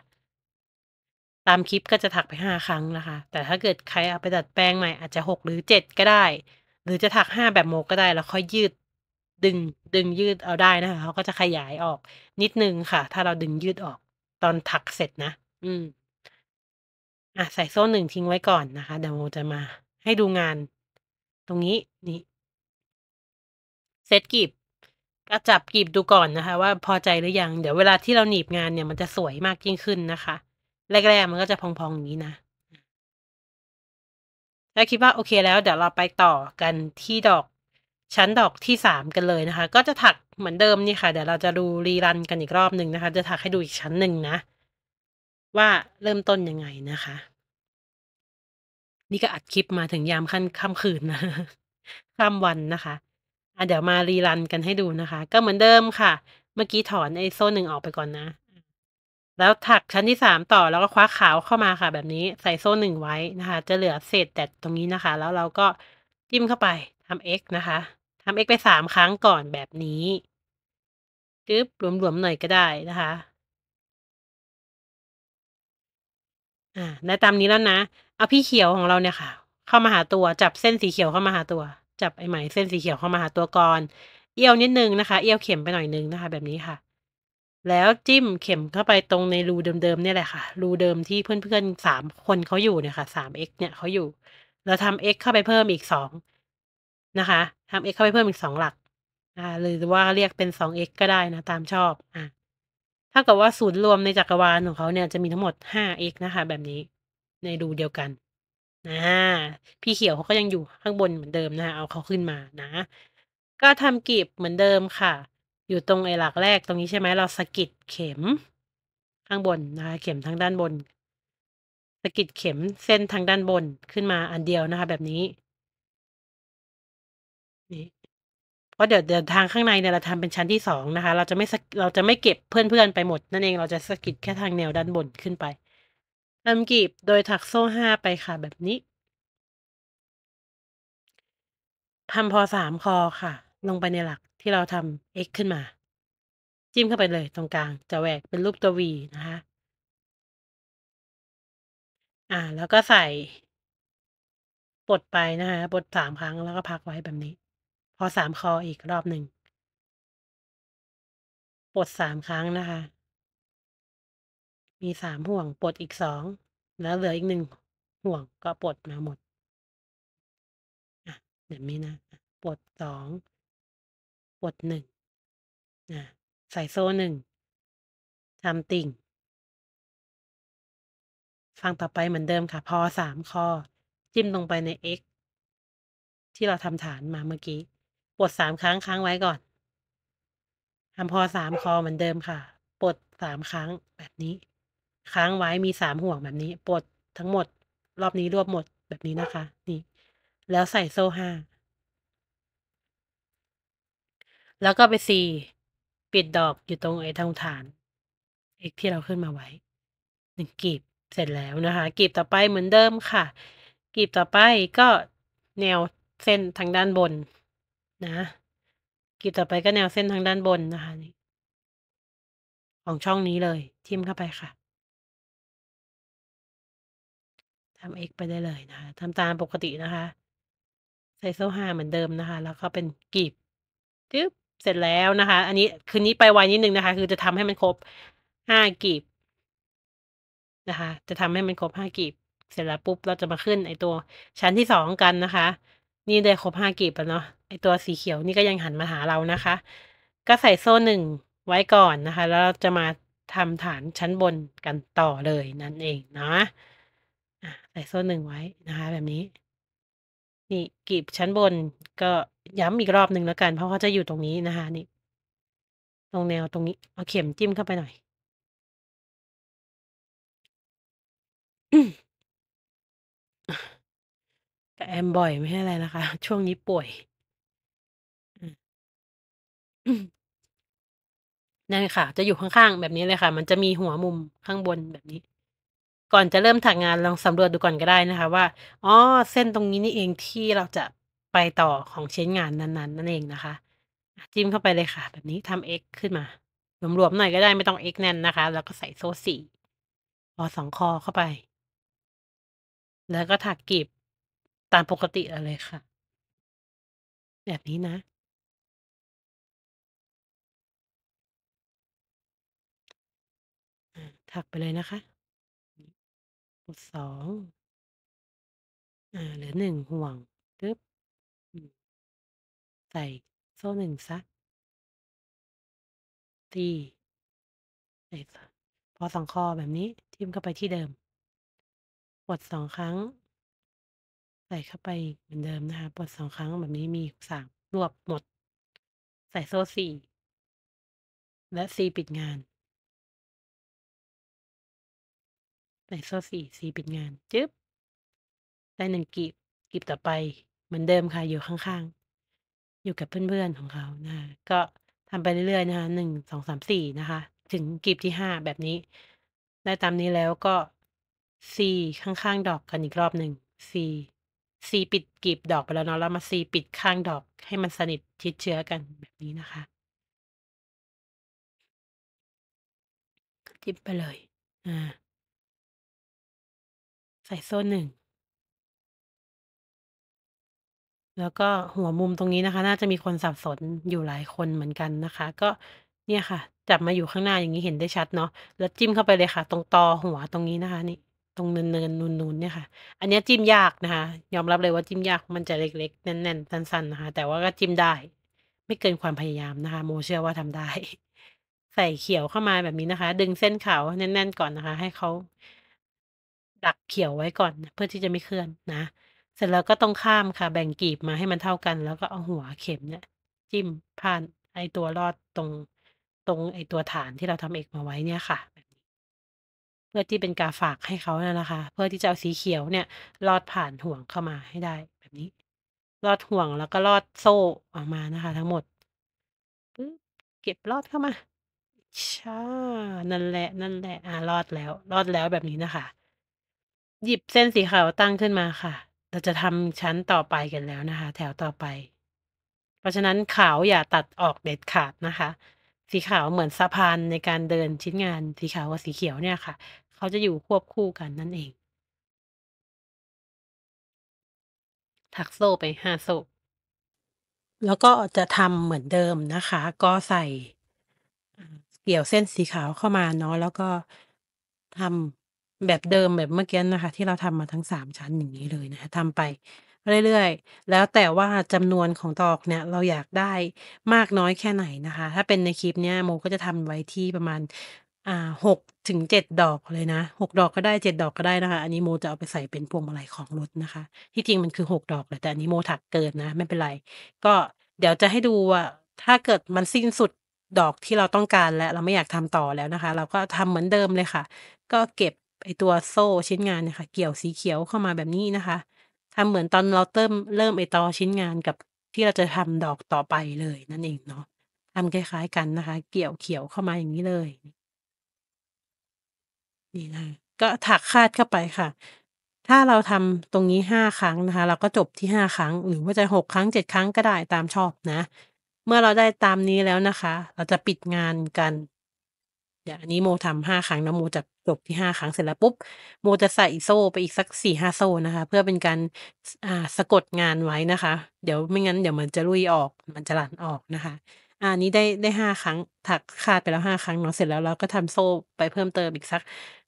ตามคลิปก็จะถักไปห้าครั้งนะคะ แต่ถ้าเกิด ใครเอาไปดัดแปลงใหม่อาจจะหกหรือเจ็ดก็ได้ หรือจะถักห้าแบบโมก็ได้ แล้วค่อยยืด ดึงดึงยืดเอาได้นะคะ เขาก็จะขยายออก นิดนึงค่ะ ถ้าเราดึงยืดออก ตอนถักเสร็จนะอืมอ่ะใส่โซ่หนึ่งทิ้งไว้ก่อนนะคะเดี๋ยวโมจะมา ให้ดูงาน ตรงนี้นี่เซตกลีบกระจับกลีบดูก่อนนะคะ ว่าพอใจหรือยังเดี๋ยวเวลาที่เราหนีบงานเนี่ยมันจะสวยมากยิ่งขึ้นนะคะ แรกๆมันก็จะพองๆอย่างนี้นะแล้วคิดว่าโอเคแล้ว เดี๋ยวเราไปต่อกันที่ดอก ชั้นดอกที่สามกันเลยนะคะ ก็จะถักเหมือนเดิมนี่ค่ะเดี๋ยวเราจะดูรีรันกันอีกรอบหนึ่งนะคะจะถักให้ดูอีกชั้นหนึ่งนะว่าเริ่มต้นยังไงนะคะ นี่ก็อัดคลิปมาถึงยามค่ำคืนนะค่ำวันนะคะเดี๋ยวมารีรันกันให้ดูนะคะ ก็เหมือนเดิมค่ะ เมื่อกี้ถอนไอโซ่หนึ่งออกไปก่อนนะ แล้วถักชั้นที่สามต่อแล้วก็คว้าขาวเข้ามาค่ะแบบนี้ใส่โซ่หนึ่งไว้นะคะ จะเหลือเศษแต่ตรงนี้นะคะ แล้วเราก็จิ้มเข้าไปทำ x นะคะทำ x ไปสามครั้งก่อนแบบนี้จึ๊บหลวมๆหน่อยก็ได้นะคะอ่าได้ตามนี้แล้วนะเอาพี่เขียวของเราเนี่ยค่ะ เข้ามาหาตัวจับเส้นสีเขียวเข้ามาหาตัวจับไอไหมเส้นสีเขียวเข้ามาหาตัวกรเอี้ยวนิดนึงนะคะ เอี้ยวเข็มไปหน่อยนึงนะคะ แบบนี้ค่ะ แล้วจิ้มเข็มเข้าไปตรงในรูเดิมๆเนี่ยแหละค่ะ รูเดิมที่เพื่อนๆสามคนเขาอยู่เนี่ยค่ะสามเอ็กเนี่ยเขาอยู่ เราทำเอ็กเข้าไปเพิ่มอีกสองนะคะทำเอ็กเข้าไปเพิ่มอีกสองหลัก อ่า หรือว่าเรียกเป็นสองเอ็กก็ได้นะ ตามชอบอ่าถ้ากับว่าศูนย์รวมในจักรวาลของเขาเนี่ยจะมีทั้งหมดห้าเอ็กนะคะ แบบนี้ในรูเดียวกันนะพี่เขียวเขาก็ยังอยู่ข้างบนเหมือนเดิมนะคะเอาเขาขึ้นมานะ ก็ทำกลีบเหมือนเดิมค่ะ อยู่ตรงไอ้หลักแรกตรงนี้ใช่ไหมเราสะกิดเข็ม ข้างบนนะคะเข็มทางด้านบนสะกิดเข็มเส้นทางด้านบนขึ้นมาอันเดียวนะคะแบบนี้นี่เพราะเดี๋ยวเดี๋ยวทางข้างในเนี่ยเราทำเป็นชั้นที่สองนะคะ เราจะไม่เราจะไม่เก็บเพื่อนเพื่อนไปหมด นั่นเองเราจะสะกิดแค่ทางแนวด้านบนขึ้นไปนำกีบโดยถักโซ่ห้าไปค่ะแบบนี้ทำพอสามคอค่ะ ลงไปในหลักที่เราทำเอ็ก ขึ้นมา จิ้มเข้าไปเลย ตรงกลางจะแหวกเป็นรูปตัววีนะคะ อ่า แล้วก็ใส่ ปลด ไปนะคะ ปลดสามครั้งแล้วก็พักไว้แบบนี้ พอสามคออีกรอบหนึ่งปลดสามครั้งนะคะมีสามห่วง ปลดอีกสองแล้วเหลืออีกหนึ่งห่วงก็ปลดมาหมด อ่ะเดี๋ยวนี้นะปลดสองปลดหนึ่งนะใส่โซ่หนึ่งทำติ่ง ฟังต่อไปเหมือนเดิมค่ะ พอสามข้อจิ้มลงไปใน x ที่เราทำฐานมาเมื่อกี้ ปลดสามครั้งค้างไว้ก่อนทำพอสามคอเหมือนเดิมค่ะ ปลดสามครั้งแบบนี้ค้างไว้มีสามห่วงแบบนี้ปลดทั้งหมดรอบนี้รวบหมดแบบนี้นะคะ นี่แล้วใส่โซ่ห้าแล้วก็ไปซีปิดดอกอยู่ตรงไอ้ทางฐานเอกที่เราขึ้นมาไว้หนึ่งกีบเสร็จแล้วนะคะกีบต่อไปเหมือนเดิมค่ะกีบต่อไปก็แนวเส้นทางด้านบนนะกีบต่อไปก็แนวเส้นทางด้านบนนะคะของช่องนี้เลยทิมเข้าไปค่ะทำ x ไปได้เลยนะคะทำตามปกตินะคะ ใส่โซ่ห้าเหมือนเดิมนะคะ แล้วก็เป็นกีบจึ๊บ เสร็จแล้วนะคะ อันนี้คืนนี้ไปไวนิดนึงนะคะ คือจะทำให้มันครบห้ากีบนะคะ จะทำให้มันครบห้ากีบ เสร็จแล้วปุ๊บ เราจะมาขึ้น ไอตัวชั้นที่สองกันนะคะ นี่ได้ครบห้ากีบแล้วเนาะ ไอตัวสีเขียวนี่ก็ยังหันมาหาเรานะคะ ก็ใส่โซ่หนึ่งไว้ก่อนนะคะ แล้วเราจะมาทำฐานชั้นบนกันต่อเลยนั่นเองนะอใส่โซ่หนึ่งไว้นะคะ แบบนี้ นี่กีบชั้นบนก็ย้ำอีกรอบหนึ่งแล้วกัน เพราะเขาจะอยู่ตรงนี้นะคะนี่ ตรงแนวตรงนี้ เอาเข็มจิ้มเข้าไปหน่อยแต่แอมบ่อยไม่ใช่อะไรนะคะ ช่วงนี้ป่วยนั่นค่ะ จะอยู่ข้างๆแบบนี้เลยค่ะ มันจะมีหัวมุมข้างบนแบบนี้ก่อนจะเริ่มถักงานลองสำรวจดูก่อนก็ได้นะคะว่าอ๋อเส้นตรงนี้นี่เองที่เราจะไปต่อของชิ้นงานนั้น ๆ นั่นเองนะคะ จิ้มเข้าไปเลยค่ะ แบบนี้ทำ x ขึ้นมารวมๆหน่อยก็ได้ไม่ต้อง x แน่นนะคะแล้วก็ใส่โซ่สี่พอสองคอเข้าไป แล้วก็ถักกีบตามปกติเลยค่ะ แบบนี้นะถักไปเลยนะคะดสองอ่า เหลือหนึ่งห่วงตึ๊บใส่โซ่หนึ่งซะตีใส่พอสองคอแบบนี้ทิ่มเข้าไปที่เดิมกดสองครั้ง ใส่เข้าไปเหมือนเดิมนะคะกดสองครั้งแบบนี้มีสามรวบหมด ใส่โซ่สี่ และสี่ปิดงานในโซ่สี่สี่ปิดงานจึ๊บได้หนึ่งกีบกีบต่อไปเหมือนเดิมค่ะอยู่ข้างๆอยู่กับเพื่อนๆของเขานะก็ทำไปเรื่อยๆนะคะหนึ่งสองสามสี่นะคะ ถึงกีบที่ห้าแบบนี้ ได้ตามนี้แล้วก็สี่ข้างๆดอกกันอีกรอบหนึ่งสี่สี่ปิดกีบดอกไปแล้วเนาะแล้วมาสี่ปิดข้างดอก ให้มันสนิทชิดเชื้อกันแบบนี้นะคะจิ้มไปเลย อ่าใส่โซ่หนึ่ง แล้วก็หัวมุมตรงนี้นะคะ น่าจะมีคนสับสนอยู่หลายคนเหมือนกันนะคะ ก็ เนี่ยค่ะ จับมาอยู่ข้างหน้าอย่างนี้เห็นได้ชัดเนาะแล้วจิ้มเข้าไปเลยค่ะ ตรงตอหัวตรงนี้นะคะนี่ตรงเนินๆนูนๆเนี่ยค่ะ อันนี้จิ้มยากนะคะ ยอมรับเลยว่าจิ้มยากมันจะเล็ก ๆ แน่นๆสั้นๆนะคะแต่ว่าก็จิ้มได้ไม่เกินความพยายามนะคะ โมเชื่อว่าทำได้ ใส่เขียวเข้ามาแบบนี้นะคะ ดึงเส้นขาวแน่นๆก่อนนะคะ ให้เขาดักเขียวไว้ก่อนเพื่อที่จะไม่เคลื่อนนะเสร็จแล้วก็ต้องข้ามค่ะแบ่งกีบมาให้มันเท่ากัน แล้วก็เอาหัวเข็มเนี่ยจิ้มผ่านไอตัวรอดตรง ตรงไอตัวฐานที่เราทำเอกมาไว้เนี่ยค่ะเพื่อที่เป็นกาฝากให้เขาเนี่ยนะคะ เพื่อที่จะเอาสีเขียวเนี่ยลอดผ่านห่วงเข้ามาให้ได้ แบบนี้ลอดห่วงแล้วก็ลอดโซ่ออกมานะคะ ทั้งหมดเก็บลอดเข้ามาช่นั่นแหละนั่นแหละอ่ารอดแล้วรอดแล้วแบบนี้นะคะหยิบเส้นสีขาวตั้งขึ้นมาค่ะ เราจะทำชั้นต่อไปกันแล้วนะคะ แถวต่อไป เพราะฉะนั้นขาวอย่าตัดออกเด็ดขาดนะคะ สีขาวเหมือนสะพานในการเดินชิ้นงานสีขาวกับสีเขียวเนี่ยค่ะ เขาจะอยู่ควบคู่กันนั่นเอง ถักโซ่ไปห้าโซ่ แล้วก็จะทำเหมือนเดิมนะคะ ก็ใส่เกี่ยวเส้นสีขาวเข้ามาเนาะ แล้วก็ทำแบบเดิมแบบเมื่อกี้นะคะ ที่เราทำมาทั้งสามชั้นอย่างนี้เลยนะคะทำไป เรื่อยๆ แล้วแต่ว่าจำนวนของดอกเนี่ย เราอยากได้มากน้อยแค่ไหนนะคะ ถ้าเป็นในคลิปเนี้ยโมก็จะทำไว้ที่ประมาณอ่าหกถึงเจ็ดดอกเลยนะหกดอกก็ได้เจ็ดดอกก็ได้นะคะ อันนี้โมจะเอาไปใส่เป็นพวงมาลัยของรถนะคะ ที่จริงมันคือหกดอกเลยแต่อันนี้โม ถักเกินนะ ไม่เป็นไร ก็เดี๋ยวจะให้ดูว่าถ้าเกิดมันสิ้นสุดดอกที่เราต้องการและเราไม่อยากทำต่อแล้วนะคะ เราก็ทำเหมือนเดิมเลยค่ะ ก็เก็บไอตัวโซ่ชิ้นงานเนี่ยค่ะเกี่ยวสีเขียวเข้ามาแบบนี้นะคะทำเหมือนตอนเราเติมเริ่มไอตอชิ้นงานกับที่เราจะทำดอกต่อไปเลยนั่นเองเนาะทำคล้าย ๆกันนะคะ เกี่ยวเขียวเข้ามาอย่างนี้เลยนี่นะก็ถักคาดเข้าไปค่ะ ถ้าเราทำตรงนี้ห้าครั้งนะคะ เราก็จบที่ห้าครั้ง หรือว่าจะหกครั้งเจ็ดครั้งก็ได้ตามชอบนะ เมื่อเราได้ตามนี้แล้วนะคะ เราจะปิดงานกันเดี๋ยวอันนี้โมทำห้าครั้งนะโมจะจบที่ห้าครั้งเสร็จแล้วปุ๊บโมจะใส่โซ่ไปอีกสักสี่ห้าโซ่นะคะเพื่อเป็นการอ่าสะกดงานไว้นะคะ เดี๋ยวไม่งั้นเดี๋ยวมันจะลุยออกมันจะหลั่นออกนะคะอันนี้ได้ได้ห้าครั้งถักคาดไปแล้วห้าครั้งเนาะเสร็จแล้วเราก็ทำโซ่ไปเพิ่มเติมอีกสัก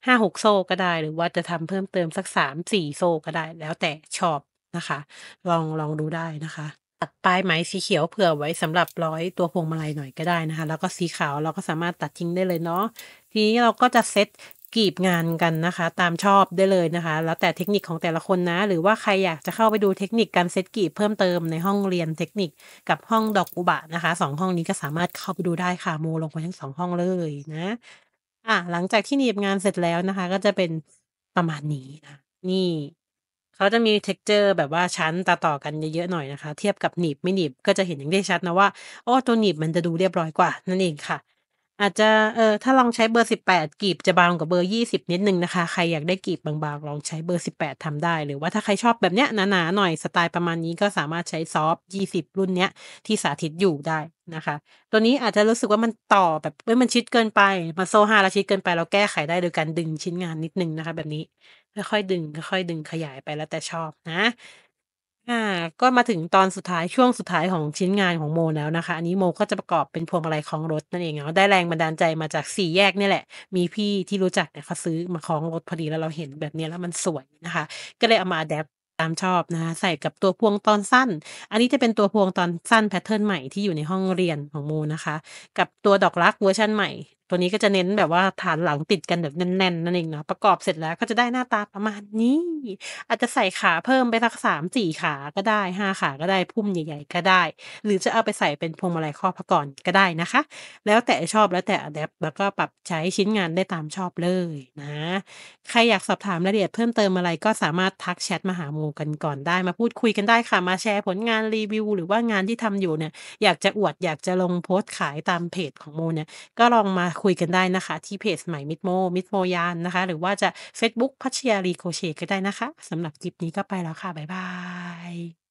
ห้าหกโซ่ก็ได้ หรือว่าจะทำเพิ่มเติมสักสามสี่โซ่ก็ได้แล้วแต่ชอบนะคะ ลองลองดูได้นะคะ ตัดปลายไหมสีเขียวเผื่อไว้สำหรับร้อยตัวพวงมาลัยหน่อยก็ได้นะคะ แล้วก็สีขาวเราก็สามารถตัดทิ้งได้เลยเนาะทีนี้เราก็จะเซตกรีบงานกันนะคะตามชอบได้เลยนะคะ แล้วแต่เทคนิคของแต่ละคนนะ หรือว่าใครอยากจะเข้าไปดูเทคนิคการเซตกรีบเพิ่มเติมในห้องเรียนเทคนิคกับห้องดอกอุบะนะคะสองห้องนี้ก็สามารถเข้าไปดูได้ค่ะโมลงไปทั้งสองห้องเลยนะอ่ะหลังจากที่หนีบงานเสร็จแล้วนะคะ ก็จะเป็นประมาณนี้นะนี่ เขาจะมีเท็กเจอร์แบบว่าชั้นต่อกันเยอะๆหน่อยนะคะเทียบกับหนีบไม่หนีบก็จะเห็นอย่างได้ชัดนะว่าโอ้ตัวหนีบมันจะดูเรียบร้อยกว่านั่นเองค่ะอาจจะเออถ้าลองใช้เบอร์สิบแปดกีบ จะบางกว่าเบอร์ยี่สิบนิดนึงนะคะ ใครอยากได้กีบบางๆลองใช้เบอร์สิบแปดทำได้ หรือว่าถ้าใครชอบแบบเนี้ยหนาๆหน่อยสไตล์ประมาณนี้ก็สามารถใช้ซอฟยี่สิบรุ่นเนี้ยที่สาธิตอยู่ได้นะคะ ตัวนี้อาจจะรู้สึกว่ามันต่อแบบเฮ้ยมันชิดเกินไปมาโซ่ห้าล้ชิดเกินไป เราแก้ไขได้โดยการดึงชิ้นงานนิดนึงนะคะ แบบนี้ ค่อยๆดึง ค่อยๆดึงขยายไปแล้วแต่ชอบนะอาก็มาถึงตอนสุดท้ายช่วงสุดท้ายของชิ้นงานของโม แล้วนะคะ อันนี้โมก็จะประกอบเป็นพวงมาลัยคล้องรถนั่นเองเนาะได้แรงบันดาลใจมาจากสี่แยกนี่แหละ มีพี่ที่รู้จักเนี่ยเขาซื้อมาคล้องรถพอดีแล้วเราเห็นแบบนี้แล้วมันสวยนะคะ ก็เลยเอามาแดปตามชอบนะคะ ใส่กับตัวพวงตอนสั้น อันนี้จะเป็นตัวพวงตอนสั้นแพทเทิร์นใหม่ที่อยู่ในห้องเรียนของโมนะคะ กับตัวดอกรักเวอร์ชันใหม่ตัวนี้ก็จะเน้นแบบว่าฐานหลังติดกันแบบแน่นๆ นั่นเองเนาะประกอบเสร็จแล้วก็จะได้หน้าตาประมาณนี้ อาจจะใส่ขาเพิ่มไปสักสามสี่ขาก็ได้ห้าขาก็ได้พุ่มใหญ่ ๆ ก็ได้ หรือจะเอาไปใส่เป็นพวงมาลัยข้อพระกรก็ได้นะคะ แล้วแต่ชอบแล้วแต่อดแอปแล้วก็ปรับใช้ชิ้นงานได้ตามชอบเลยนะใครอยากสอบถามรายละเอียดเพิ่มเติมอะไรก็สามารถทักแชทมาหาโมกันก่อนได้มาพูดคุยกันได้ค่ะมาแชร์ผลงานรีวิว หรือว่างานที่ทำอยู่เนี่ยอยากจะอวดอยากจะลงโพสต์ขายตามเพจของโมเนี่ยก็ลองมาคุยกันได้นะคะที่เพจใหม่มิดโมมิดโมยานนะคะ หรือว่าจะ Facebook พัชยารีโคเชก็ได้นะคะสำหรับคลิปนี้ก็ไปแล้วค่ะ บ๊ายบาย